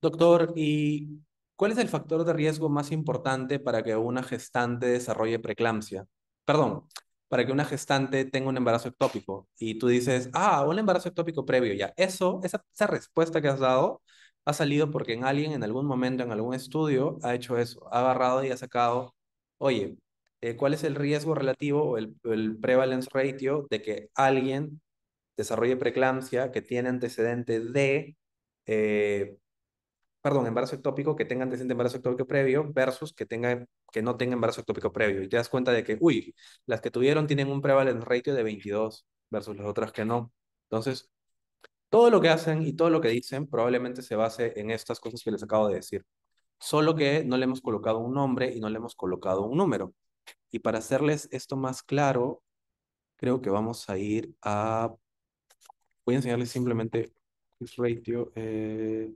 doctor, ¿y cuál es el factor de riesgo más importante para que una gestante desarrolle preeclampsia? Perdón, para que una gestante tenga un embarazo ectópico. Y tú dices, ah, un embarazo ectópico previo, ya. Eso, esa, esa respuesta que has dado ha salido porque en alguien, en algún momento, en algún estudio, ha hecho eso, ha agarrado y ha sacado, oye, eh, cuál es el riesgo relativo o el, prevalence ratio de que alguien desarrolle preeclampsia que tiene antecedente de, eh, perdón, embarazo ectópico, que tenga antecedente de embarazo ectópico previo versus que, tenga, que no tenga embarazo ectópico previo. Y te das cuenta de que, uy, las que tuvieron tienen un prevalence ratio de 22 versus las otras que no. Entonces, todo lo que hacen y todo lo que dicen probablemente se base en estas cosas que les acabo de decir. Solo que no le hemos colocado un nombre y no le hemos colocado un número. Y para hacerles esto más claro, creo que vamos a ir a... Voy a enseñarles simplemente ratio. Eh,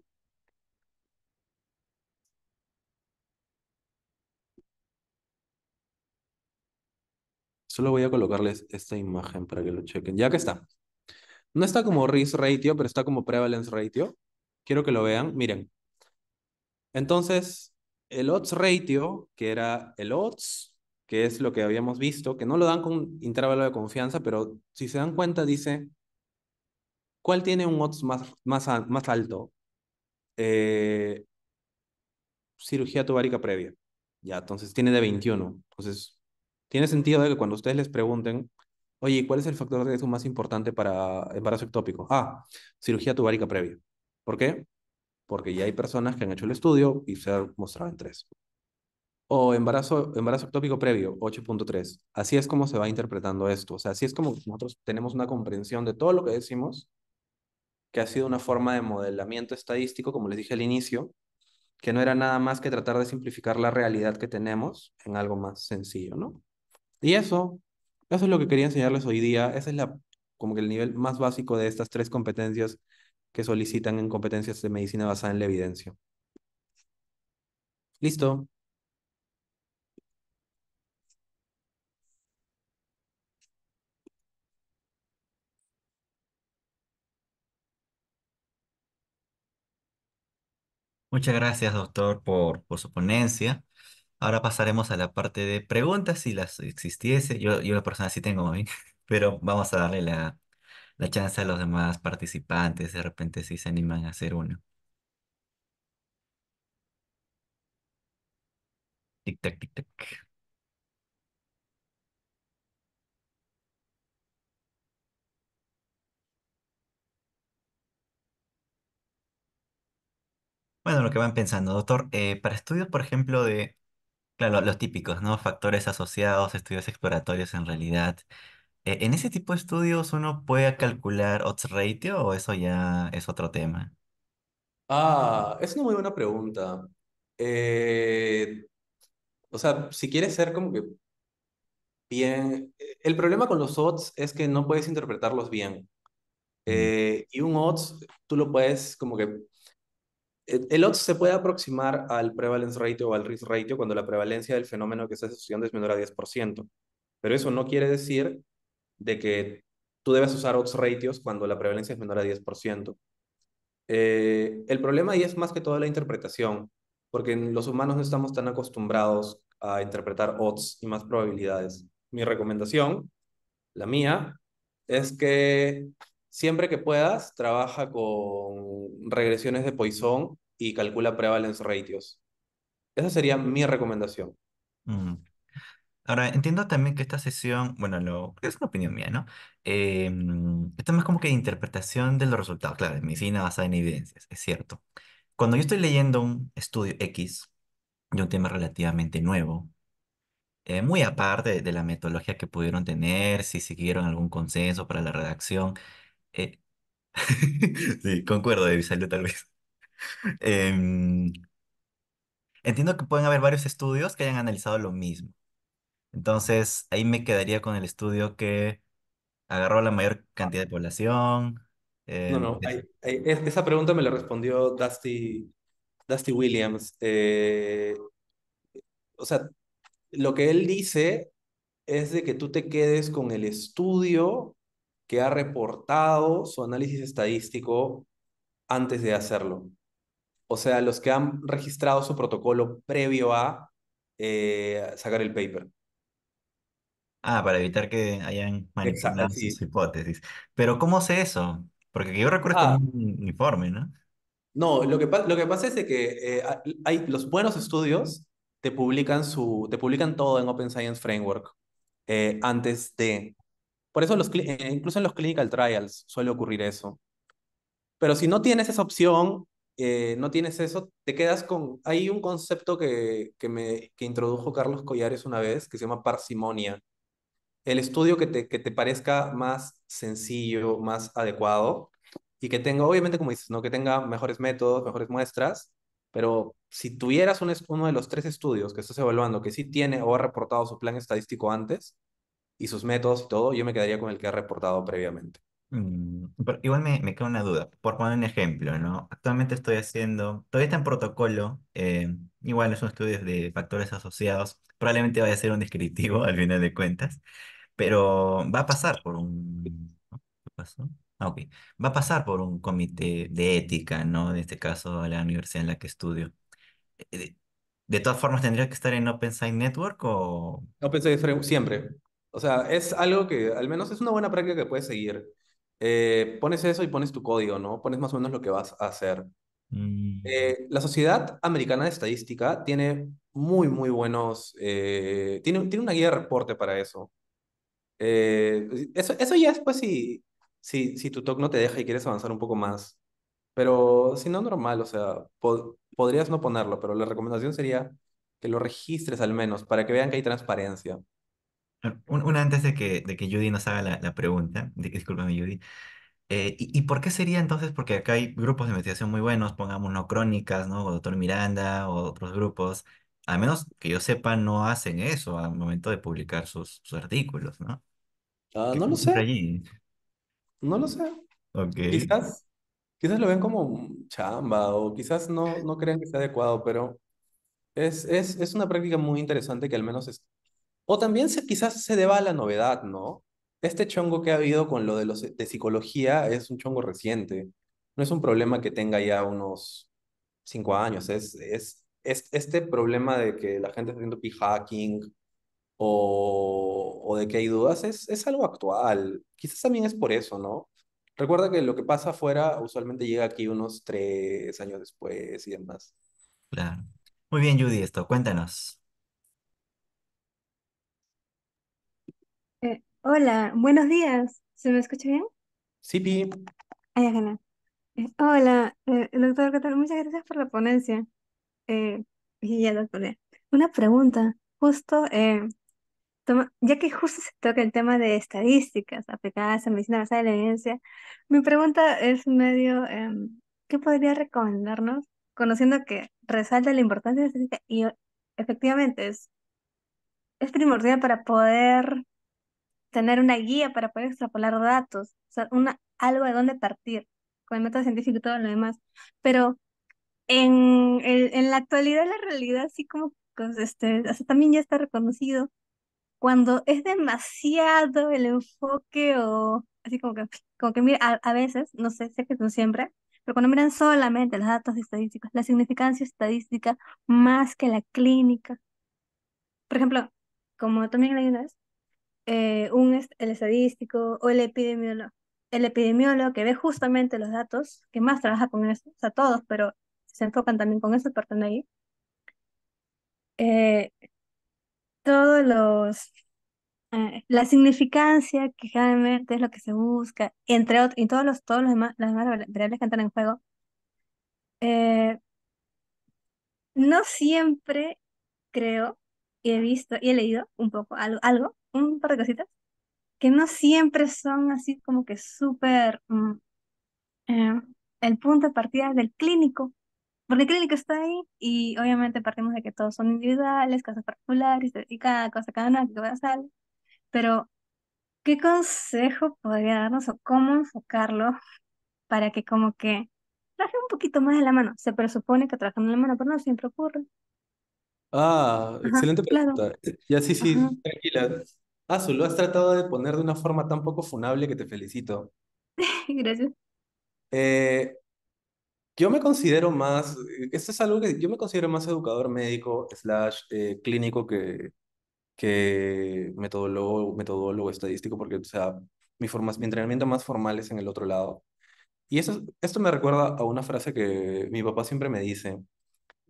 solo voy a colocarles esta imagen para que lo chequen. Ya que está. No está como risk ratio, pero está como prevalence ratio. Quiero que lo vean. Miren. Entonces, el odds ratio, que era el odds que es lo que habíamos visto, que no lo dan con intervalo de confianza, pero si se dan cuenta, dice, ¿cuál tiene un odds más, más, alto? Eh, cirugía tubárica previa. Ya, entonces tiene de 21. Entonces, tiene sentido de que cuando ustedes les pregunten, oye, ¿cuál es el factor de riesgo más importante para embarazo ectópico? Ah, cirugía tubárica previa. ¿Por qué? Porque ya hay personas que han hecho el estudio y se ha mostrado en tres o embarazo, embarazo ectópico previo, 8.3. Así es como se va interpretando esto. O sea, así es como nosotros tenemos una comprensión de todo lo que decimos, que ha sido una forma de modelamiento estadístico, como les dije al inicio, que no era nada más que tratar de simplificar la realidad que tenemos en algo más sencillo, ¿no? Y eso, eso es lo que quería enseñarles hoy día. Ese es la, como que el nivel más básico de estas tres competencias que solicitan en competencias de medicina basada en la evidencia. Listo. Muchas gracias, doctor, por, por su ponencia. Ahora pasaremos a la parte de preguntas, si las existiese. Yo, yo la persona sí tengo, hoy, ¿eh? (laughs) pero vamos a darle la, la chance a los demás participantes, de repente si se animan a hacer uno. Tic-tac, tic-tac. Bueno, lo que van pensando, doctor, eh, para estudios, por ejemplo, de, claro, los típicos, ¿no? Factores asociados, estudios exploratorios en realidad. Eh, ¿en ese tipo de estudios uno puede calcular odds ratio o eso ya es otro tema? Ah, es una muy buena pregunta. Eh, o sea, si quieres ser como que bien, el problema con los odds es que no puedes interpretarlos bien. Mm. y un odds tú lo puedes como que el odds se puede aproximar al prevalence ratio o al risk ratio cuando la prevalencia del fenómeno que estás estudiando es menor a 10%. Pero eso no quiere decir de que tú debes usar odds ratios cuando la prevalencia es menor a 10%. Eh, el problema ahí es más que toda la interpretación, porque los humanos no estamos tan acostumbrados a interpretar odds y más probabilidades. Mi recomendación, la mía, es que Siempre que puedas, trabaja con regresiones de Poisson y calcula prevalence ratios. Esa sería mi recomendación. Ahora, entiendo también que esta sesión, bueno, lo, es una opinión mía, ¿no? Eh, esto es más como que interpretación de los resultados, claro, en medicina basada en evidencias, es cierto. Cuando yo estoy leyendo un estudio X de un tema relativamente nuevo, eh, muy aparte de, de, la metodología que pudieron tener, si siguieron algún consenso para la redacción, eh, (laughs) sí, concuerdo, de tal vez. (laughs) Em, entiendo que pueden haber varios estudios que hayan analizado lo mismo. Entonces, ahí me quedaría con el estudio que agarró la mayor cantidad de población. No, eh, no, esa pregunta me la respondió Dusty, Dusty Williams. Eh, o sea, lo que él dice es de que tú te quedes con el estudio que ha reportado su análisis estadístico antes de hacerlo. O sea, los que han registrado su protocolo previo a eh, sacar el paper. Ah, para evitar que hayan manipulado su hipótesis. Pero ¿cómo hace eso? Porque yo recuerdo ah. es un informe, ¿no? No, lo que, pasa es que eh, hay, los buenos estudios te publican, su, te publican todo en Open Science Framework eh, antes de por eso los, eh, incluso en los clinical trials suele ocurrir eso. Pero si no tienes esa opción, eh, no tienes eso, te quedas con... Hay un concepto que, que, me, que introdujo Carlos Collares una vez que se llama parsimonia. El estudio que te, que te parezca más sencillo, más adecuado y que tenga, obviamente como dices, ¿no? que tenga mejores métodos, mejores muestras, pero si tuvieras uno de los tres estudios que estás evaluando que sí tiene o ha reportado su plan estadístico antes, y sus métodos y todo, yo me quedaría con el que ha reportado previamente. Mm, igual me, me, queda una duda, por poner un ejemplo, ¿no? Actualmente estoy haciendo, todavía está en protocolo, eh, igual es un estudio de factores asociados, probablemente vaya a ser un descriptivo (laughs) al final de cuentas, pero va a pasar por un... ¿Qué Ah, Va a pasar por un comité de ética, ¿no? En este caso, a la universidad en la que estudio. Eh, de, todas formas, ¿tendría que estar en OpenSign Network o...? OpenSign siempre. O sea, es algo que al menos es una buena práctica que puedes seguir. Eh, pones eso y pones tu código, ¿no? Pones más o menos lo que vas a hacer. Mm. Eh, la Sociedad Americana de Estadística tiene muy, muy buenos... Eh, tiene, tiene una guía de reporte para eso. eso, eso ya es pues si, si, si tu TOC no te deja y quieres avanzar un poco más. Pero si no, normal, o sea, podrías no ponerlo, pero la recomendación sería que lo registres al menos para que vean que hay transparencia. Un- Una antes de que, de que Judy nos haga la, la pregunta, discúlpame Judy, eh, ¿y, y por qué sería entonces? Porque acá hay grupos de investigación muy buenos, pongamos no Crónicas, ¿no? O Doctor Miranda, o otros grupos, al menos que yo sepa, no hacen eso al momento de publicar sus, sus artículos, ¿no? Ah, no lo sé, no lo sé. Quizás, quizás lo ven como chamba o quizás no, no crean que sea adecuado, pero es, es una práctica muy interesante que al menos es- o también se, quizás se deba a la novedad, ¿no? Este chongo que ha habido con lo de, los, psicología es un chongo reciente. No es un problema que tenga ya unos cinco años. Es, es, este problema de que la gente está haciendo p o, o, de que hay dudas es, es algo actual. Quizás también es por eso, ¿no? Recuerda que lo que pasa afuera usualmente llega aquí unos tres años después y demás. Claro. Muy bien, Judy, esto, cuéntanos. Hola, buenos días. ¿Se me escucha bien? Sí, sí. Ay, ah, eh, hola, doctora eh, doctor muchas gracias por la ponencia. Eh, y ya, Una pregunta. Justo, ya que justo se toca el tema de estadísticas aplicadas a medicina basada en la evidencia, mi pregunta es medio, em, ¿qué podría recomendarnos? Conociendo que resalta la importancia de la estadística y efectivamente es primordial para poder tener una guía para poder extrapolar datos, o sea, una, algo de dónde partir, con el método científico y todo lo demás. Pero en, en la actualidad, la realidad, así como pues, este, o también ya está reconocido, cuando es demasiado el enfoque o así como que, como que mira, a, veces, no sé, sé que no siempre, pero cuando miran solamente los datos estadísticos, la significancia estadística más que la clínica. Por ejemplo, como también leí una vez, eh, un, el estadístico o el epidemiólogo, el epidemiólogo que ve justamente los datos, que más trabaja con eso, o sea, todos, pero se enfocan también con eso parten de ahí. todos los eh, la significancia que generalmente es lo que se busca, entre otros, y todos los, todos los demás, las demás variables que entran en juego, eh, no siempre creo, y he visto y he leído un poco algo un par de cositas que no siempre son así como que súper mm, eh, el punto de partida del clínico, porque el clínico está ahí y obviamente partimos de que todos son individuales, casos particulares y cada cosa, cada una que va a salir, pero ¿qué consejo podría darnos o cómo enfocarlo para que como que traje un poquito más de la mano? Se presupone que trabajando la mano, pero no siempre ocurre. Ah, excelente pregunta. (laughs) Ya sí, sí, tranquila. Azul, lo has tratado de poner de una forma tan poco funable que te felicito. (laughs) Gracias. Eh, yo me considero más, eh, esto es algo que yo me considero más educador médico slash eh, clínico que, que metodólogo, metodólogo estadístico, porque o sea, mi, formas mi entrenamiento más formal es en el otro lado. Y eso, esto me recuerda a una frase que mi papá siempre me dice,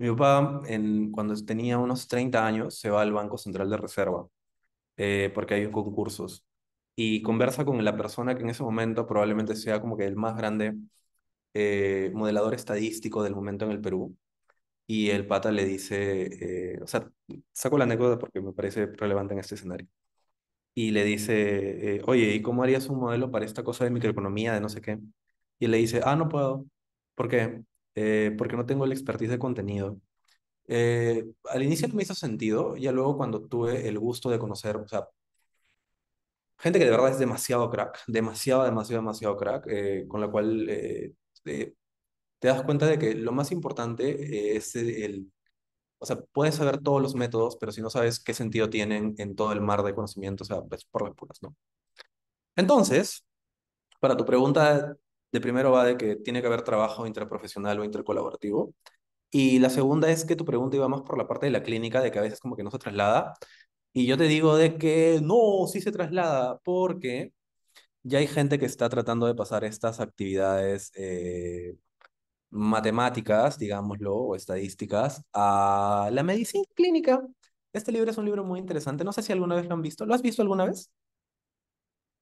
mi papá, en, cuando tenía unos 30 años, se va al Banco Central de Reserva, eh, porque hay concursos, y conversa con la persona que en ese momento probablemente sea como que el más grande eh, modelador estadístico del momento en el Perú. Y el pata le dice, eh, o sea, saco la anécdota porque me parece relevante en este escenario. Y le dice, oye, ¿y cómo harías un modelo para esta cosa de microeconomía, de no sé qué? Y le dice, ah, no puedo. ¿Por qué? Eh, porque no tengo la expertise de contenido. Eh, al inicio no me hizo sentido, ya luego cuando tuve el gusto de conocer, o sea, gente que de verdad es demasiado crack, demasiado, demasiado, demasiado crack, eh, con la cual te, das cuenta de que lo más importante es el o sea, puedes saber todos los métodos, pero si no sabes qué sentido tienen en todo el mar de conocimiento, o sea, pues por las puras, ¿no? Entonces, para tu pregunta de primero va de que tiene que haber trabajo interprofesional o intercolaborativo. Y la segunda es que tu pregunta iba más por la parte de la clínica, de que a veces como que no se traslada. Y yo te digo de que no, sí se traslada, porque ya hay gente que está tratando de pasar estas actividades eh, matemáticas, digámoslo, o estadísticas, a la medicina clínica. Este libro es un libro muy interesante. No sé si alguna vez lo han visto. ¿Lo has visto alguna vez?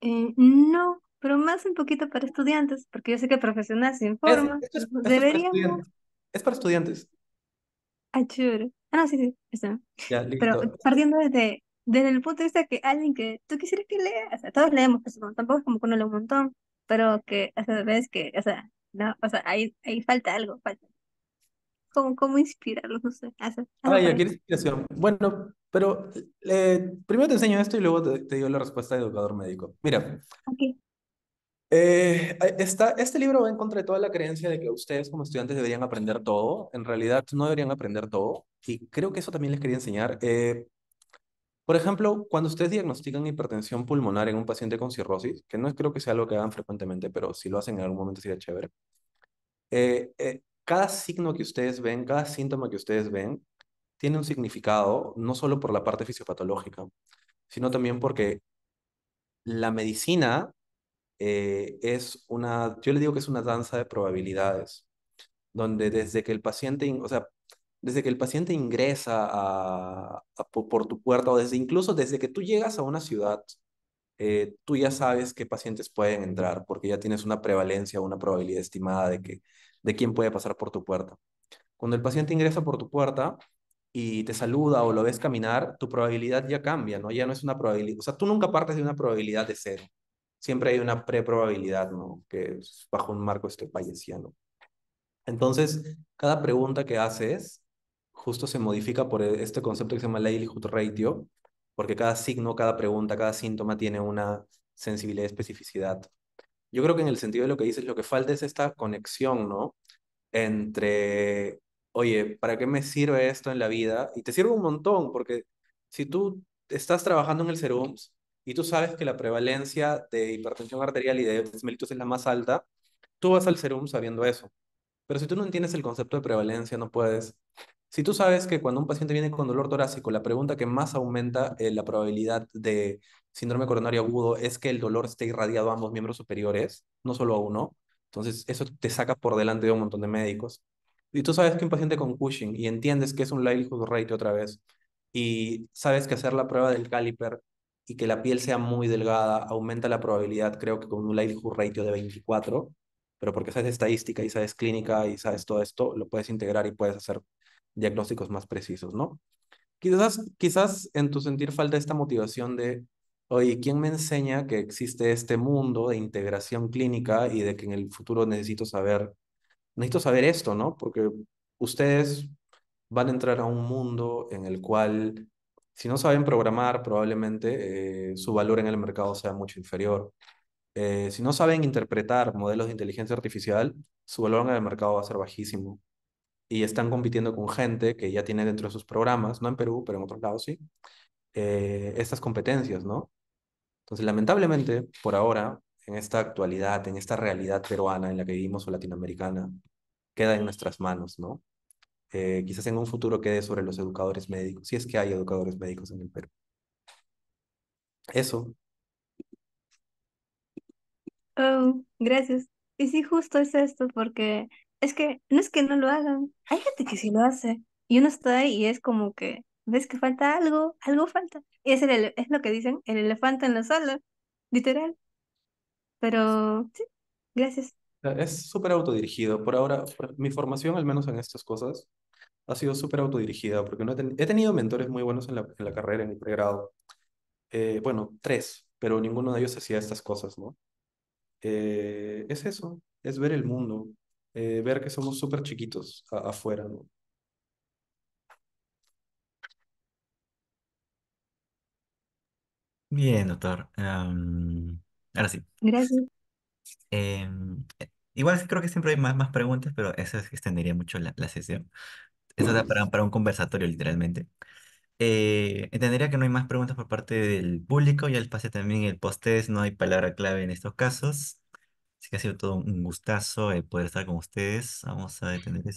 Eh, no, pero más un poquito para estudiantes, porque yo sé que profesionales se informa Es, es, para estudiantes. Ah, chulo. Ah, no, sí, sí, Pero partiendo desde, desde el punto de vista que alguien que tú quisieras que lea, o sea, todos leemos, pues, tampoco es como que uno lee un montón, pero que, o veces ves que, o sea, no, o sea, ahí, ahí falta algo, falta. ¿Cómo, cómo inspirarlos? No sé. O sea, inspiración. Bueno, pero eh, primero te enseño esto y luego te, digo la respuesta de educador médico. Mira, okay. Eh, eh este libro va en contra de toda la creencia de que ustedes como estudiantes deberían aprender todo. En realidad no deberían aprender todo y creo que eso también les quería enseñar. Eh, por ejemplo, cuando ustedes diagnostican hipertensión pulmonar en un paciente con cirrosis, que no creo que sea algo que hagan frecuentemente, pero si lo hacen en algún momento sería chévere. Eh, cada signo que ustedes ven, cada síntoma que ustedes ven, tiene un significado, no solo por la parte fisiopatológica, sino también porque la medicina eh, es una, yo le digo que es una danza de probabilidades, donde desde que el paciente, o sea, desde que el paciente ingresa a, por tu puerta o desde incluso desde que tú llegas a una ciudad, eh, tú ya sabes qué pacientes pueden entrar porque ya tienes una prevalencia, una probabilidad estimada de, que, de quién puede pasar por tu puerta. Cuando el paciente ingresa por tu puerta y te saluda o lo ves caminar, tu probabilidad ya cambia, ¿no? Ya no es una probabilidad, o sea, tú nunca partes de una probabilidad de cero siempre hay una preprobabilidad, ¿no? Que bajo un marco esté falleciendo. Entonces, cada pregunta que haces justo se modifica por e, este concepto que se llama likelihood ratio, porque cada signo, cada pregunta, cada síntoma tiene una sensibilidad y especificidad. Yo creo que en el sentido de lo que dices, lo que falta es esta conexión, ¿no? Entre, oye, ¿para qué me sirve esto en la vida? Y te sirve un montón, porque si tú estás trabajando en el serums y tú sabes que la prevalencia de hipertensión arterial y de mellitus es la más alta, tú vas al serum sabiendo eso. Pero si tú no entiendes el concepto de prevalencia, no puedes. Si tú sabes que cuando un paciente viene con dolor torácico, la pregunta que más aumenta eh, la probabilidad de síndrome coronario agudo es que el dolor esté irradiado a ambos miembros superiores, no solo a uno. Entonces, eso te saca por delante de un montón de médicos. Y tú sabes que un paciente con Cushing y entiendes que es un likelihood rate otra vez, y sabes que hacer la prueba del caliper y que la piel sea muy delgada, aumenta la probabilidad, creo que con un likelihood ratio de 24, pero porque sabes estadística y sabes clínica y sabes todo esto, lo puedes integrar y puedes hacer diagnósticos más precisos, ¿no? Quizás, quizás en tu sentir falta esta motivación de, oye, ¿quién me enseña que existe este mundo de integración clínica y de que en el futuro necesito saber, necesito saber esto, ¿no? Porque ustedes van a entrar a un mundo en el cual si no saben programar, probablemente eh, su valor en el mercado sea mucho inferior. Eh, si no saben interpretar modelos de inteligencia artificial, su valor en el mercado va a ser bajísimo. Y están compitiendo con gente que ya tiene dentro de sus programas, no en Perú, pero en otros lados sí, eh, estas competencias, ¿no? Entonces, lamentablemente, por ahora, en esta actualidad, en esta realidad peruana en la que vivimos o latinoamericana, queda en nuestras manos, ¿no? Eh, quizás en un futuro quede sobre los educadores médicos, si es que hay educadores médicos en el Perú. Eso. Oh, gracias. Y sí, justo es esto, porque es que no es que no lo hagan, hay gente que sí lo hace, y uno está ahí y es como que, ves que falta algo, algo falta. Y es, es lo que dicen, el elefante en la sala, literal. Pero sí, gracias. Es súper autodirigido. Por ahora, mi formación, al menos en estas cosas, ha sido súper autodirigida, porque no he, tenido mentores muy buenos en la, en la carrera, en el pregrado. Eh, bueno, tres, pero ninguno de ellos hacía estas cosas, ¿no? Eh, es eso, es ver el mundo, eh, ver que somos súper chiquitos afuera, ¿no? Bien, doctor. ahora sí. Gracias. Em, Igual creo que siempre hay más, más preguntas, pero eso es- extendería mucho la, la sesión. Eso es para, (laughs) para un conversatorio, literalmente. Eh, entendería que no hay más preguntas por parte del público. Ya les pasé también el post-test, no hay palabra clave en estos casos. Así que ha sido todo un gustazo eh, poder estar con ustedes. Vamos a detener